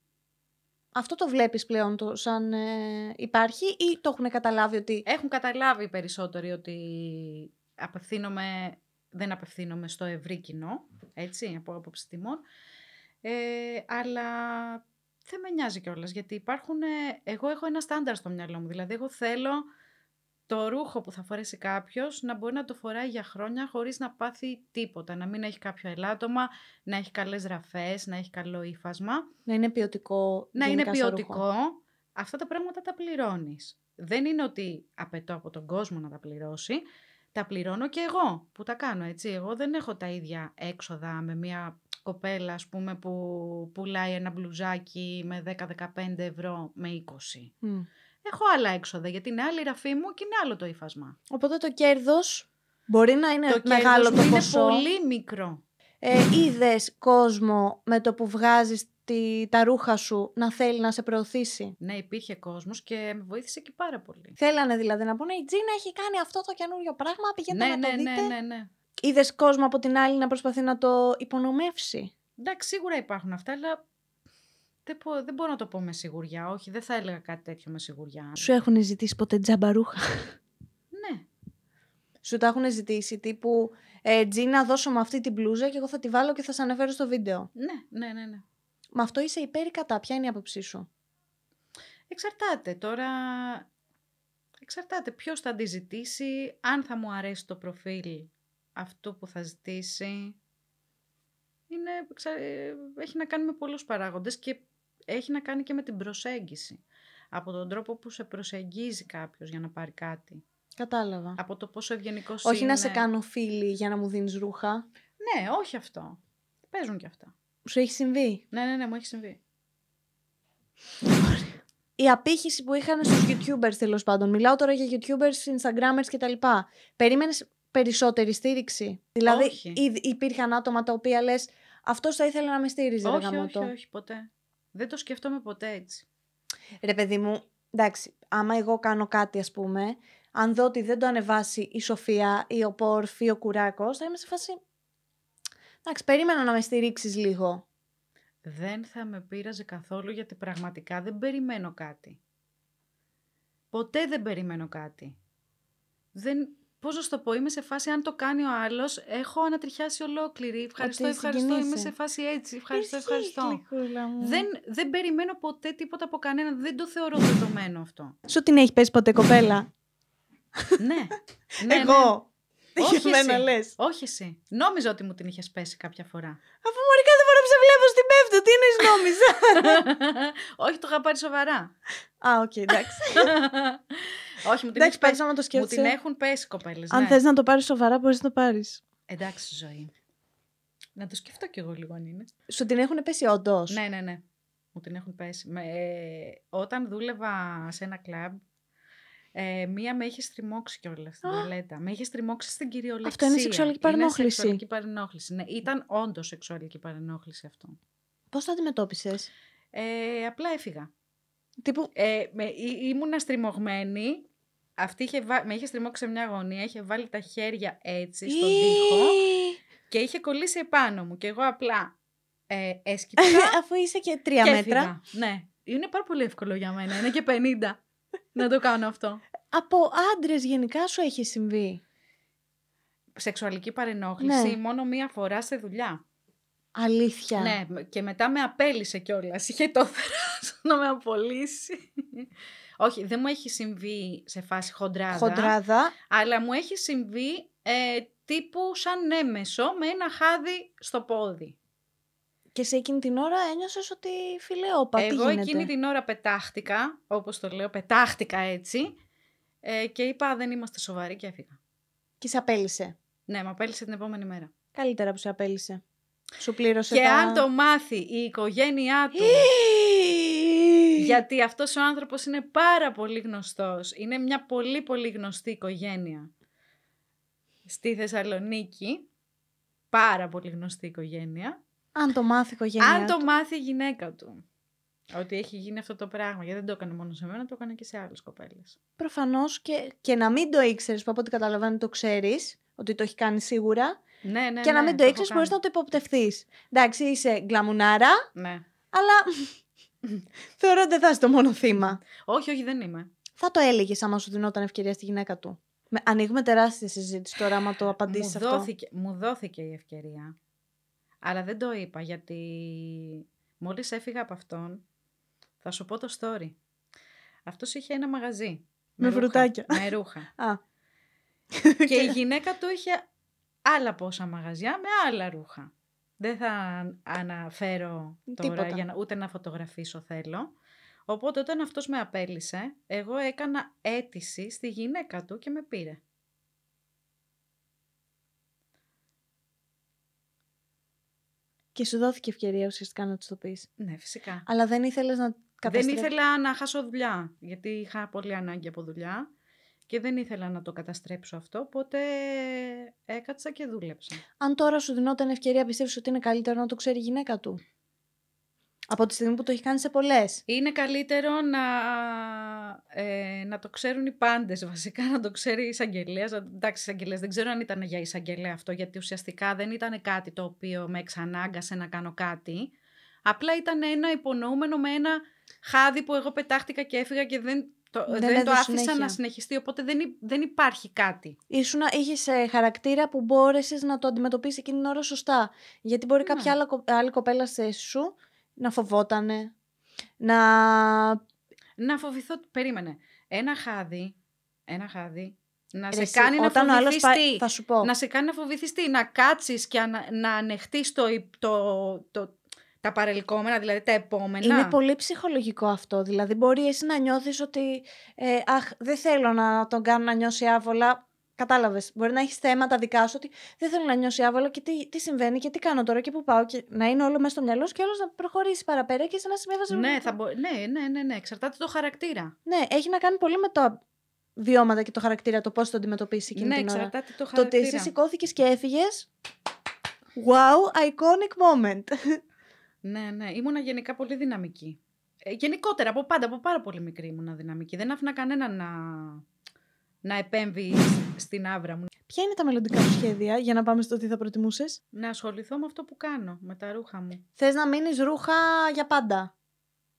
Αυτό το βλέπεις πλέον το, σαν ε, υπάρχει ή το έχουν καταλάβει ότι... Έχουν καταλάβει περισσότερο περισσότεροι ότι απευθύνομαι, δεν απευθύνομαι στο ευρύ κοινό, έτσι, από άποψη τιμών. Ε, αλλά δεν με νοιάζει κιόλας. Γιατί υπάρχουν. Ε, εγώ έχω ένα στάνταρ στο μυαλό μου. Δηλαδή, εγώ θέλω το ρούχο που θα φορέσει κάποιος να μπορεί να το φοράει για χρόνια χωρίς να πάθει τίποτα. Να μην έχει κάποιο ελάττωμα, να έχει καλές ραφέ, να έχει καλό ύφασμα. Να είναι ποιοτικό. Να είναι ποιοτικό. Αυτά τα πράγματα τα πληρώνεις. Δεν είναι ότι απαιτώ από τον κόσμο να τα πληρώσει. Τα πληρώνω και εγώ που τα κάνω έτσι. Εγώ δεν έχω τα ίδια έξοδα με μια κοπέλα ας πούμε, που πουλάει ένα μπλουζάκι με 10-15 ευρώ με 20. Mm. Έχω άλλα έξοδα γιατί είναι άλλη ραφή μου και είναι άλλο το ύφασμα. Οπότε το κέρδος μπορεί να είναι το μεγάλο το ποσό. είναι πολύ μικρό. Ε, Είδες κόσμο με το που βγάζεις τη, τα ρούχα σου να θέλει να σε προωθήσει. Ναι, υπήρχε κόσμος και με βοήθησε και πάρα πολύ. Θέλανε δηλαδή να πούνε: Η Τζίνα έχει κάνει αυτό το καινούριο πράγμα, πηγαίνετε ναι, να ναι, το ναι, δείτε. Ναι, ναι, ναι. Είδες κόσμο από την άλλη να προσπαθεί να το υπονομεύσει. Εντάξει, σίγουρα υπάρχουν αυτά, αλλά δεν, δεν μπορώ να το πω με σιγουριά. Όχι, δεν θα έλεγα κάτι τέτοιο με σιγουριά. Σου έχουν ζητήσει ποτέ τζαμπαρούχα. ναι. Σου τα έχουν ζητήσει τύπου ε, Τζίνα, δώσω μου αυτή την πλούζα και εγώ θα τη βάλω και θα σα αναφέρω στο βίντεο. Ναι, ναι, ναι. ναι. Με αυτό είσαι υπέρ ή κατά. Ποια είναι η άποψή σου. Εξαρτάται τώρα. Εξαρτάται ποιος θα τη ζητήσει, αν θα μου αρέσει το προφίλ αυτό που θα ζητήσει είναι, ε, έχει να κάνει με πολλούς παράγοντες και έχει να κάνει και με την προσέγγιση. Από τον τρόπο που σε προσεγγίζει κάποιος για να πάρει κάτι. Κατάλαβα. Από το πόσο ευγενικός είναι. Όχι να σε κάνω φίλη για να μου δίνεις ρούχα. Ναι, όχι αυτό. Παίζουν και αυτά. Σου έχει συμβεί. Ναι, ναι, ναι, μου έχει συμβεί. Η απήχηση που είχαν στους YouTubers τέλος πάντων. Μιλάω τώρα για YouTubers, Instagrammers κτλ. Περίμενες περισσότερη στήριξη. Δηλαδή, όχι. υπήρχαν άτομα τα οποία λες, αυτός θα ήθελε να με στήριζε. Όχι, όχι, όχι, ποτέ. Δεν το σκέφτομαι ποτέ έτσι. Ρε, παιδί μου, εντάξει, άμα εγώ κάνω κάτι, ας πούμε, αν δω ότι δεν το ανεβάσει η Σοφία ή ο Πόρφ ή ο Κουράκος, θα είμαι σε φάση. Εντάξει, περίμενα να με στηρίξεις λίγο. Δεν θα με πείραζε καθόλου γιατί πραγματικά δεν περιμένω κάτι. Ποτέ δεν περιμένω κάτι. Δεν Πώς να το πω, είμαι σε φάση, αν το κάνει ο άλλος, έχω ανατριχιάσει ολόκληρη. Ευχαριστώ, Ότι ευχαριστώ. Είμαι σε φάση έτσι. Ευχαριστώ, ευχαριστώ. Δεν, δεν περιμένω ποτέ τίποτα από κανένα Δεν το θεωρώ δεδομένο αυτό. Σου την έχει πέσει ποτέ, κοπέλα. ναι. ναι, ναι. Εγώ. Ναι. Όχι εσύ. Λες. Όχι εσύ. Νόμιζα ότι μου την είχες πέσει κάποια φορά. Αφού μωρικά δεν μπορώ να σε βλέπω στην πέφτω, τι είναι νόμιζα. Όχι, το είχα πάρει σοβαρά. Α, οκ, εντάξει. Όχι, μου την, μου την έχουν πέσει κοπέλες. Αν ναι. θες να το πάρεις σοβαρά, μπορείς να το πάρεις. Εντάξει, ζωή. Να το σκεφτώ κι εγώ λίγο αν είναι. Σου την έχουν πέσει όντως. Ναι, ναι, ναι. Μου την έχουν πέσει. ε, όταν δούλευα σε ένα κλαμπ, ε, μία με είχε στριμώξει κιόλας στην τουαλέτα. Με είχε στριμώξει στην κυριολεξία. Αυτό είναι σεξουαλική παρενόχληση. Είναι σεξουαλική παρενόχληση. Ναι, ήταν όντως σεξουαλική παρενόχληση αυτό. Πώς το αντιμετώπισες, ε, Απλά έφυγα. Τύπου, ε, ήμουνα στριμωγμένη. Αυτή είχε, με είχε στριμώξει σε μια γωνία, είχε βάλει τα χέρια έτσι στον τοίχο και είχε κολλήσει επάνω μου. Και εγώ απλά ε, έσκυψα. Αφού είσαι και τρία μέτρα. Ναι. Είναι πάρα πολύ εύκολο για μένα. Είναι και 50 να το κάνω αυτό. Από άντρες γενικά σου έχει συμβεί. Σεξουαλική παρενόχληση ναι. μόνο μία φορά σε δουλειά. Αλήθεια. Ναι, και μετά με απέλησε κιόλας. Είχε το να με απολύσει. Όχι, δεν μου έχει συμβεί σε φάση χοντράδα. Χοντράδα. Αλλά μου έχει συμβεί ε, τύπου σαν έμεσο με ένα χάδι στο πόδι. Και σε εκείνη την ώρα ένιωσες ότι πατέρα. Εγώ εκείνη την ώρα πετάχτηκα, όπως το λέω, πετάχτηκα έτσι. Ε, και είπα δεν είμαστε σοβαροί και έφυγα. Και σε απέλησε. Ναι, με απέλησε την επόμενη μέρα. Καλύτερα που σε απέλησε. Σου πλήρωσε Και αν το μάθει η οικογένειά του. γιατί αυτός ο άνθρωπος είναι πάρα πολύ γνωστός. Είναι μια πολύ πολύ γνωστή οικογένεια. Στη Θεσσαλονίκη. Πάρα πολύ γνωστή οικογένεια. Αν το μάθει η οικογένειά Αν το μάθει η γυναίκα του. Ότι έχει γίνει αυτό το πράγμα. Γιατί δεν το έκανε μόνο σε μένα, το έκανε και σε άλλες κοπέλες. Προφανώς και, και να μην το ήξερες, που από ό,τι το ξέρεις, ότι το έχει κάνει σίγουρα. Ναι, ναι, και να ναι, μην το ήξερες, μπορείς να το υποπτευθεί. Εντάξει, είσαι γκλαμουνάρα. Ναι. Αλλά θεωρώ ότι δεν θα είσαι το μόνο θύμα. Όχι, όχι, δεν είμαι. Θα το έλεγες άμα σου δινόταν ευκαιρία στη γυναίκα του. Με, ανοίγουμε τεράστια συζήτηση τώρα, άμα το απαντήσεις αυτό. Δόθηκε, μου δόθηκε η ευκαιρία. Αλλά δεν το είπα, γιατί μόλις έφυγα από αυτόν, θα σου πω το story. Αυτός είχε ένα μαγαζί. Με, με φρουτάκια. με ρούχα. Α. Και η γυναίκα του είχε άλλα πόσα μαγαζιά με άλλα ρούχα. Δεν θα αναφέρω τώρα Τίποτα. για να, ούτε να φωτογραφίσω θέλω. Οπότε όταν αυτός με απέλησε, εγώ έκανα αίτηση στη γυναίκα του και με πήρε. Και σου δόθηκε ευκαιρία ουσιαστικά να τους το πεις. Ναι, φυσικά. Αλλά δεν ήθελες να καταστρέψεις. Δεν ήθελα να χάσω δουλειά. Γιατί είχα πολύ ανάγκη από δουλειά. Και δεν ήθελα να το καταστρέψω αυτό, οπότε έκατσα και δούλεψα. Αν τώρα σου δινόταν ευκαιρία, πιστεύεις ότι είναι καλύτερο να το ξέρει η γυναίκα του. Από τη στιγμή που το έχει κάνει σε πολλές. Είναι καλύτερο να, ε, να το ξέρουν οι πάντες, βασικά, να το ξέρει η εισαγγελέας. Εντάξει, εισαγγελέας, δεν ξέρω αν ήταν για εισαγγελέα αυτό, γιατί ουσιαστικά δεν ήταν κάτι το οποίο με εξανάγκασε να κάνω κάτι. Απλά ήταν ένα υπονοούμενο με ένα χάδι που εγώ πετάχτηκα και έφυγα και δεν το, ναι, δεν, ναι, το άφησα να συνεχιστεί, οπότε δεν, δεν υπάρχει κάτι. Ήσουν, είχες ε, χαρακτήρα που μπόρεσες να το αντιμετωπίσεις εκείνη την ώρα σωστά. Γιατί μπορεί ναι. κάποια άλλη, άλλη κοπέλα σε σου να φοβότανε, να... Να φοβηθώ, περίμενε. Ένα χάδι, ένα χάδι να σε κάνει να φοβηθείς θα σου πω. να σε κάνει να φοβηθείς να κάτσεις και να, να ανεχτείς το, το, το, τα παρελκόμενα, δηλαδή τα επόμενα. Είναι πολύ ψυχολογικό αυτό. Δηλαδή, μπορεί εσύ να νιώθεις ότι. Ε, αχ, δεν θέλω να τον κάνω να νιώσει άβολα. Κατάλαβες. Μπορεί να έχεις θέματα δικά σου ότι δεν θέλω να νιώσει άβολα και τι, τι συμβαίνει και τι κάνω τώρα και πού πάω. Και να είναι όλο μέσα στο μυαλό σου και όλος να προχωρήσει παραπέρα και σε ένα σημείο Ναι, θα μπο... ναι, ναι, ναι, ναι. Εξαρτάται το χαρακτήρα. Ναι, έχει να κάνει πολύ με το βιώματα και το χαρακτήρα, το πώς το αντιμετωπίσει εκείνη ναι, την Το, το ότι εσύ σηκώθηκες και έφυγες. Wow, iconic moment. Ναι, ναι. Ήμουνα γενικά πολύ δυναμική. Ε, γενικότερα, από πάντα, από πάρα πολύ μικρή ήμουνα δυναμική. Δεν άφηνα κανένα να, να επέμβει στην άβρα μου. Ποια είναι τα μελλοντικά σου σχέδια για να πάμε στο τι θα προτιμούσες. Να ασχοληθώ με αυτό που κάνω, με τα ρούχα μου. Θες να μείνεις ρούχα για πάντα.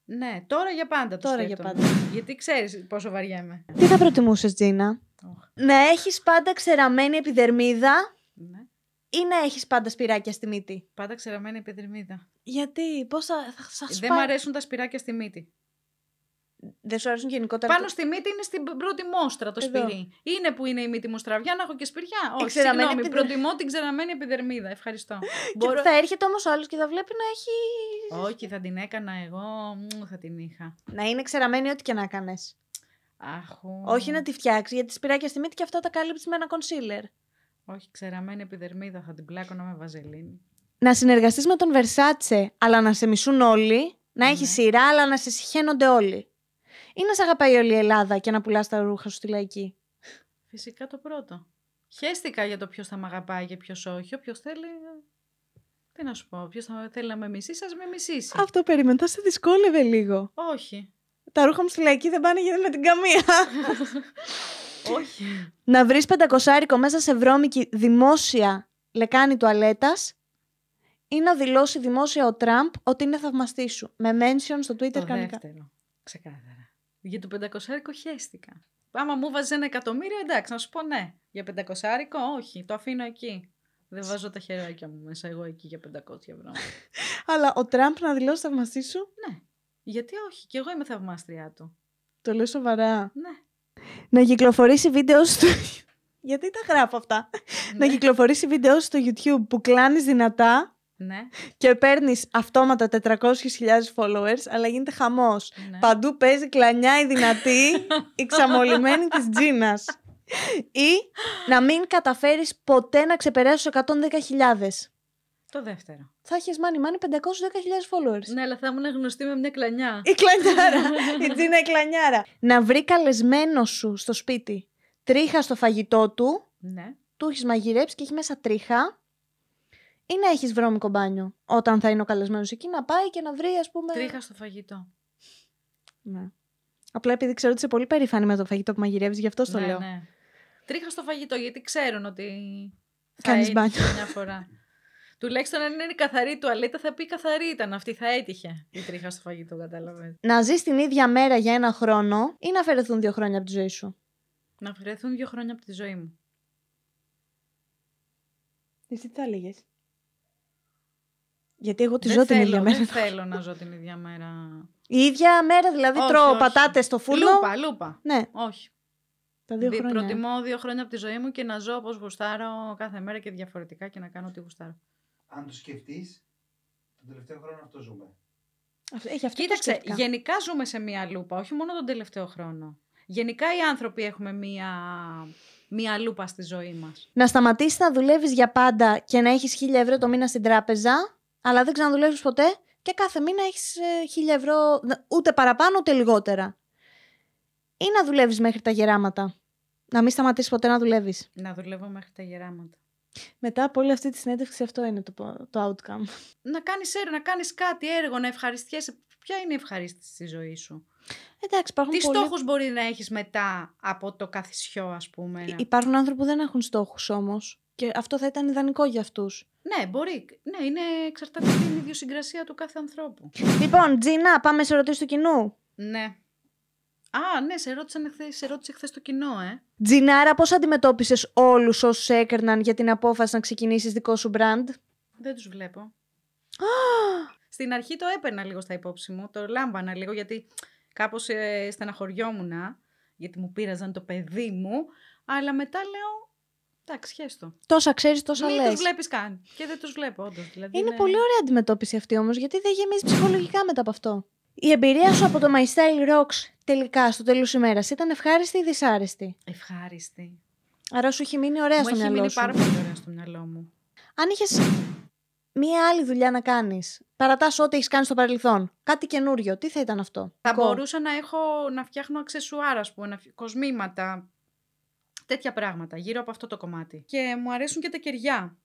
Ναι, τώρα για πάντα. τώρα για πάντα. Γιατί ξέρεις πόσο βαριέμαι. Τι θα προτιμούσες, Τζίνα. Να έχεις πάντα ξεραμένη επιδερμίδα ή να έχεις πάντα σπυράκια στη μύτη. Πάντα ξεραμένη επιδερμίδα. Γιατί, πώ θα, θα, Δεν μου αρέσουν τα σπυράκια στη μύτη. Δεν σου αρέσουν γενικότερα. Πάνω στη μύτη είναι στην πρώτη μόστρα το Εδώ. σπυρί. Είναι που είναι η μύτη μου στραβιά, να έχω και σπυριά. Όχι, συγγνώμη, προτιμώ την ξεραμένη επιδερμίδα. Ευχαριστώ. Μπορώ... θα έρχεται όμως άλλος και θα βλέπει να έχει. Όχι, θα την έκανα εγώ, θα την είχα. Να είναι ξεραμένη ό,τι και να έκανες. Όχι ναι. να τη φτιάξεις, γιατί σπυράκια στη μύτη και αυτά τα κάλυψε με ένα κονσίλερ. Όχι, ξεραμένη επιδερμίδα θα την να με βαζελίνη. Να συνεργαστείς με τον Βερσάτσε, αλλά να σε μισούν όλοι. Να ναι. έχει σειρά, αλλά να σε συχαίνονται όλοι. Ή να σε αγαπάει όλη η Ελλάδα και να πουλάς τα ρούχα σου στη λαϊκή. Φυσικά το πρώτο. Χαίστηκα για το ποιος θα με αγαπάει και ποιος όχι. Όποιος θέλει. Τι να σου πω, ποιο θα θέλει να με μισήσει, α με μισήσει. Αυτό περίμενα, σε δυσκόλευε λίγο. Όχι. Τα ρούχα μου στη λαϊκή δεν πάνε γιατί με την καμία. Όχι. Να βρεις πεντακοσάρικο μέσα σε βρώμικη δημόσια λεκάνη τουαλέτας ή να δηλώσει δημόσια ο Τραμπ ότι είναι θαυμαστής σου. Με mention στο Twitter το κανονικά. Δεύτερο. Ξεκάθαρα. Για το πεντακοσάρικο χαίστηκα. Άμα μου βάζεις ένα εκατομμύριο, εντάξει, να σου πω ναι. Για πεντακοσάρικο, όχι. Το αφήνω εκεί. Δεν βάζω τα χεράκια μου μέσα εγώ εκεί για 500 ευρώ. Αλλά ο Τραμπ να δηλώσει θαυμαστή σου. Ναι. Γιατί όχι, και εγώ είμαι θαυμάστριά του. Το λέω σοβαρά. Ναι να κυκλοφορήσει βίντεο στο... Γιατί τα γράφω αυτά. να ναι. κυκλοφορήσει βίντεο στο YouTube που κλάνεις δυνατά ναι. και παίρνεις αυτόματα 400.000 followers, αλλά γίνεται χαμός. Ναι. Παντού παίζει κλανιά η δυνατή, η ξαμολυμένη της Τζίνας. Ή να μην καταφέρεις ποτέ να ξεπεράσεις 110.000. Το δεύτερο. Θα έχεις μάνι μάνι 510.000 followers. Ναι, αλλά θα ήμουν γνωστή με μια κλανιά. Η κλανιάρα. η Τζίνα η κλανιάρα. Να βρει καλεσμένο σου στο σπίτι τρίχα στο φαγητό του. Ναι. Του έχεις μαγειρέψει και έχει μέσα τρίχα. Ή να έχεις βρώμικο μπάνιο. Όταν θα είναι ο καλεσμένος εκεί, να πάει και να βρει, ας πούμε. Τρίχα στο φαγητό. Ναι. Απλά επειδή ξέρω ότι είσαι πολύ περήφανη με το φαγητό που μαγειρεύεις, γι' αυτό το ναι, λέω. Ναι. Τρίχα στο φαγητό, γιατί ξέρουν ότι. Κάνει μπάνιο. Μια φορά. Τουλάχιστον αν είναι καθαρή τουαλέτα, θα πει καθαρή ήταν αυτή, θα έτυχε η τρίχα στο φαγητό, κατάλαβες. Να ζεις την ίδια μέρα για ένα χρόνο ή να αφαιρεθούν δύο χρόνια από τη ζωή σου. Να αφαιρεθούν δύο χρόνια από τη ζωή μου. Εσύ τι θα έλεγες. Γιατί εγώ τη ζω θέλω, την ίδια μέρα. Δεν θέλω να ζω την ίδια μέρα. Η ίδια μέρα δηλαδή όχι, τρώω πατάτες στο φούρνο. Λούπα, λούπα. Ναι. Όχι. Τα δύο χρόνια. Προτιμώ δύο χρόνια από τη ζωή μου και να ζω όπως γουστάρω κάθε μέρα και διαφορετικά και να κάνω ό,τι γουστάρω αν το σκεφτείς, τον τελευταίο χρόνο αυτό ζούμε. Έχει αυτό Κοίταξε, γενικά ζούμε σε μία λούπα, όχι μόνο τον τελευταίο χρόνο. Γενικά οι άνθρωποι έχουμε μία, μία λούπα στη ζωή μας. Να σταματήσεις να δουλεύεις για πάντα και να έχεις χίλια ευρώ το μήνα στην τράπεζα, αλλά δεν ξαναδουλεύεις ποτέ και κάθε μήνα έχεις ε, χίλια ευρώ ούτε παραπάνω ούτε λιγότερα. Ή να δουλεύεις μέχρι τα γεράματα. Να μην σταματήσεις ποτέ να δουλεύεις. Να δουλεύω μέχρι τα γεράματα. Μετά από όλη αυτή τη συνέντευξη αυτό είναι το, το outcome. Να κάνεις, έργο, να κάνεις κάτι έργο, να ευχαριστιέσαι. Ποια είναι η ευχαρίστηση στη ζωή σου. Εντάξει, υπάρχουν Τι πολλοί... στόχους μπορεί να έχεις μετά από το καθισιό ας πούμε. Υπάρχουν άνθρωποι που δεν έχουν στόχους όμως. και αυτό θα ήταν ιδανικό για αυτούς. Ναι, μπορεί. Ναι, είναι εξαρτάται από την ιδιοσυγκρασία του κάθε ανθρώπου. Λοιπόν, Τζίνα, πάμε σε ερωτήσεις του κοινού. Ναι. Α, ναι, σε ρώτησαν χθες, σε ρώτησε χθες το κοινό, ε. Τζινάρα, πώς αντιμετώπισες όλους όσους έκαιρναν για την απόφαση να ξεκινήσεις δικό σου μπραντ. Δεν τους βλέπω. Στην αρχή το έπαιρνα λίγο στα υπόψη μου, το λάμβανα λίγο γιατί κάπως ε, στεναχωριόμουν, γιατί μου πήραζαν το παιδί μου. Αλλά μετά λέω, Εντάξει, χέστο. Τόσα ξέρεις, τόσα λε. Δεν τους βλέπεις καν. Και δεν τους βλέπω, όντως. Δηλαδή, είναι, είναι, πολύ ωραία αντιμετώπιση αυτή όμως, γιατί δεν γεμίζει ψυχολογικά μετά από αυτό. Η εμπειρία σου από το My Style Rocks τελικά στο τέλος ημέρας ήταν ευχάριστη ή δυσάρεστη. Ευχάριστη. Άρα σου έχει μείνει ωραία μου στο μυαλό σου. έχει μείνει πάρα πολύ ωραία στο μυαλό μου. Αν είχες μία άλλη δουλειά να κάνεις, παρατάς ό,τι έχεις κάνει στο παρελθόν, κάτι καινούριο, τι θα ήταν αυτό. Θα Κο. μπορούσα να, έχω, να φτιάχνω αξεσουάρα, ας πούμε, κοσμήματα. Τέτοια πράγματα γύρω από αυτό το κομμάτι. Και μου αρέσουν και τα κεριά.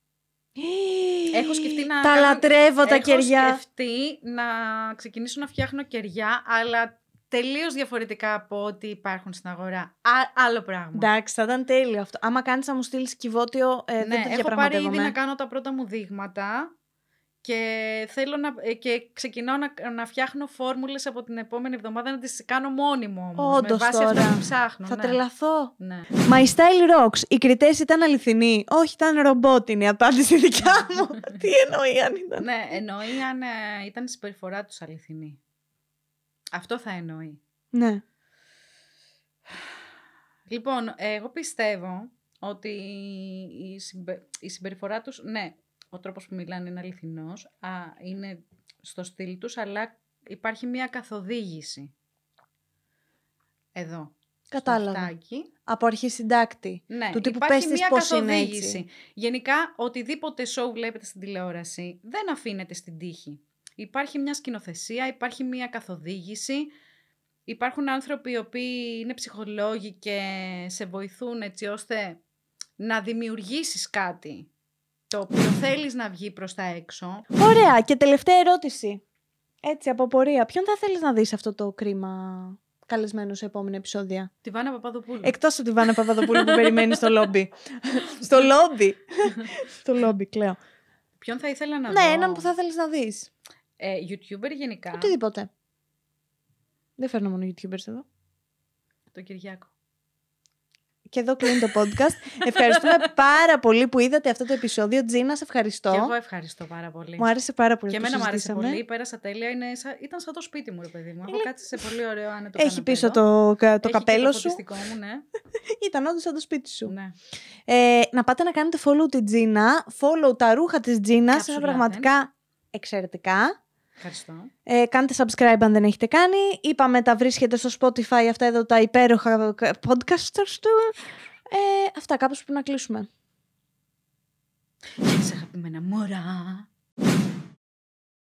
Έχω σκεφτεί να. Τα λατρεύω τα κεριά. Έχω σκεφτεί να ξεκινήσω να φτιάχνω κεριά, αλλά τελείως διαφορετικά από ό,τι υπάρχουν στην αγορά. άλλο πράγμα. Εντάξει, θα ήταν τέλειο αυτό. Άμα κάνεις να μου στείλεις κυβότιο, ε, ναι, δεν το Έχω πάρει ήδη να κάνω τα πρώτα μου δείγματα. Και, θέλω να, ε, και ξεκινάω να, να φτιάχνω φόρμουλες από την επόμενη εβδομάδα να τις κάνω μόνη μου με τώρα. αυτό που ψάχνω. Θα ναι. τρελαθώ. Ναι. My style rocks. Οι κριτές ήταν αληθινοί. Όχι, ήταν ρομπότ είναι η απάντηση δικιά ναι. μου. Τι εννοεί αν ήταν. Ναι, εννοεί αν ε, ήταν η συμπεριφορά τους αληθινή. Αυτό θα εννοεί. Ναι. Λοιπόν, εγώ πιστεύω ότι η, η συμπεριφορά τους, ναι, ο τρόπος που μιλάνε είναι αληθινός, είναι στο στυλ τους, αλλά υπάρχει μια καθοδήγηση. Εδώ. Κατάλαβα. Από αρχή συντάκτη. Ναι, του τύπου υπάρχει μια πώς καθοδήγηση. Γενικά, οτιδήποτε show βλέπετε στην τηλεόραση δεν αφήνεται στην τύχη. Υπάρχει μια σκηνοθεσία, υπάρχει μια καθοδήγηση. Υπάρχουν άνθρωποι οι οποίοι είναι ψυχολόγοι και σε βοηθούν έτσι ώστε να δημιουργήσεις κάτι το οποίο θέλεις να βγει προς τα έξω. Ωραία και τελευταία ερώτηση. Έτσι από πορεία, ποιον θα θέλεις να δεις αυτό το κρίμα καλεσμένο σε επόμενα επεισόδια. Τη Βάνα Παπαδοπούλου. Εκτός από τη Βάνα Παπαδοπούλου που περιμένεις στο λόμπι. στο λόμπι. στο λόμπι, κλαίω. Ποιον θα ήθελα να ναι, δω. Ναι, έναν που θα θέλεις να δεις. Ε, YouTuber γενικά. Οτιδήποτε. Δεν φέρνω μόνο YouTubers εδώ. Το Κυριάκο. Και εδώ κλείνει το podcast. Ευχαριστούμε πάρα πολύ που είδατε αυτό το επεισόδιο. Τζίνα, σε ευχαριστώ. Και εγώ ευχαριστώ πάρα πολύ. Μου άρεσε πάρα πολύ. Και εμένα μου άρεσε πολύ. Πέρασα τέλεια. Είναι Ήταν σαν το σπίτι μου, ρε παιδί μου. Έχω κάτσει σε πολύ ωραίο άνετο Έχει πίσω το, το καπέλο το Μου, ναι. Ήταν όντως σαν το σπίτι σου. Ναι. Ε, να πάτε να κάνετε follow τη Τζίνα. Follow τα ρούχα της Τζίνας. Είναι πραγματικά εξαιρετικά. Ευχαριστώ. Ε, κάντε subscribe αν δεν έχετε κάνει. Είπαμε τα βρίσκεται στο Spotify αυτά εδώ τα υπέροχα podcasters του. Ε, αυτά κάπως που να κλείσουμε. Σε αγαπημένα μωρά.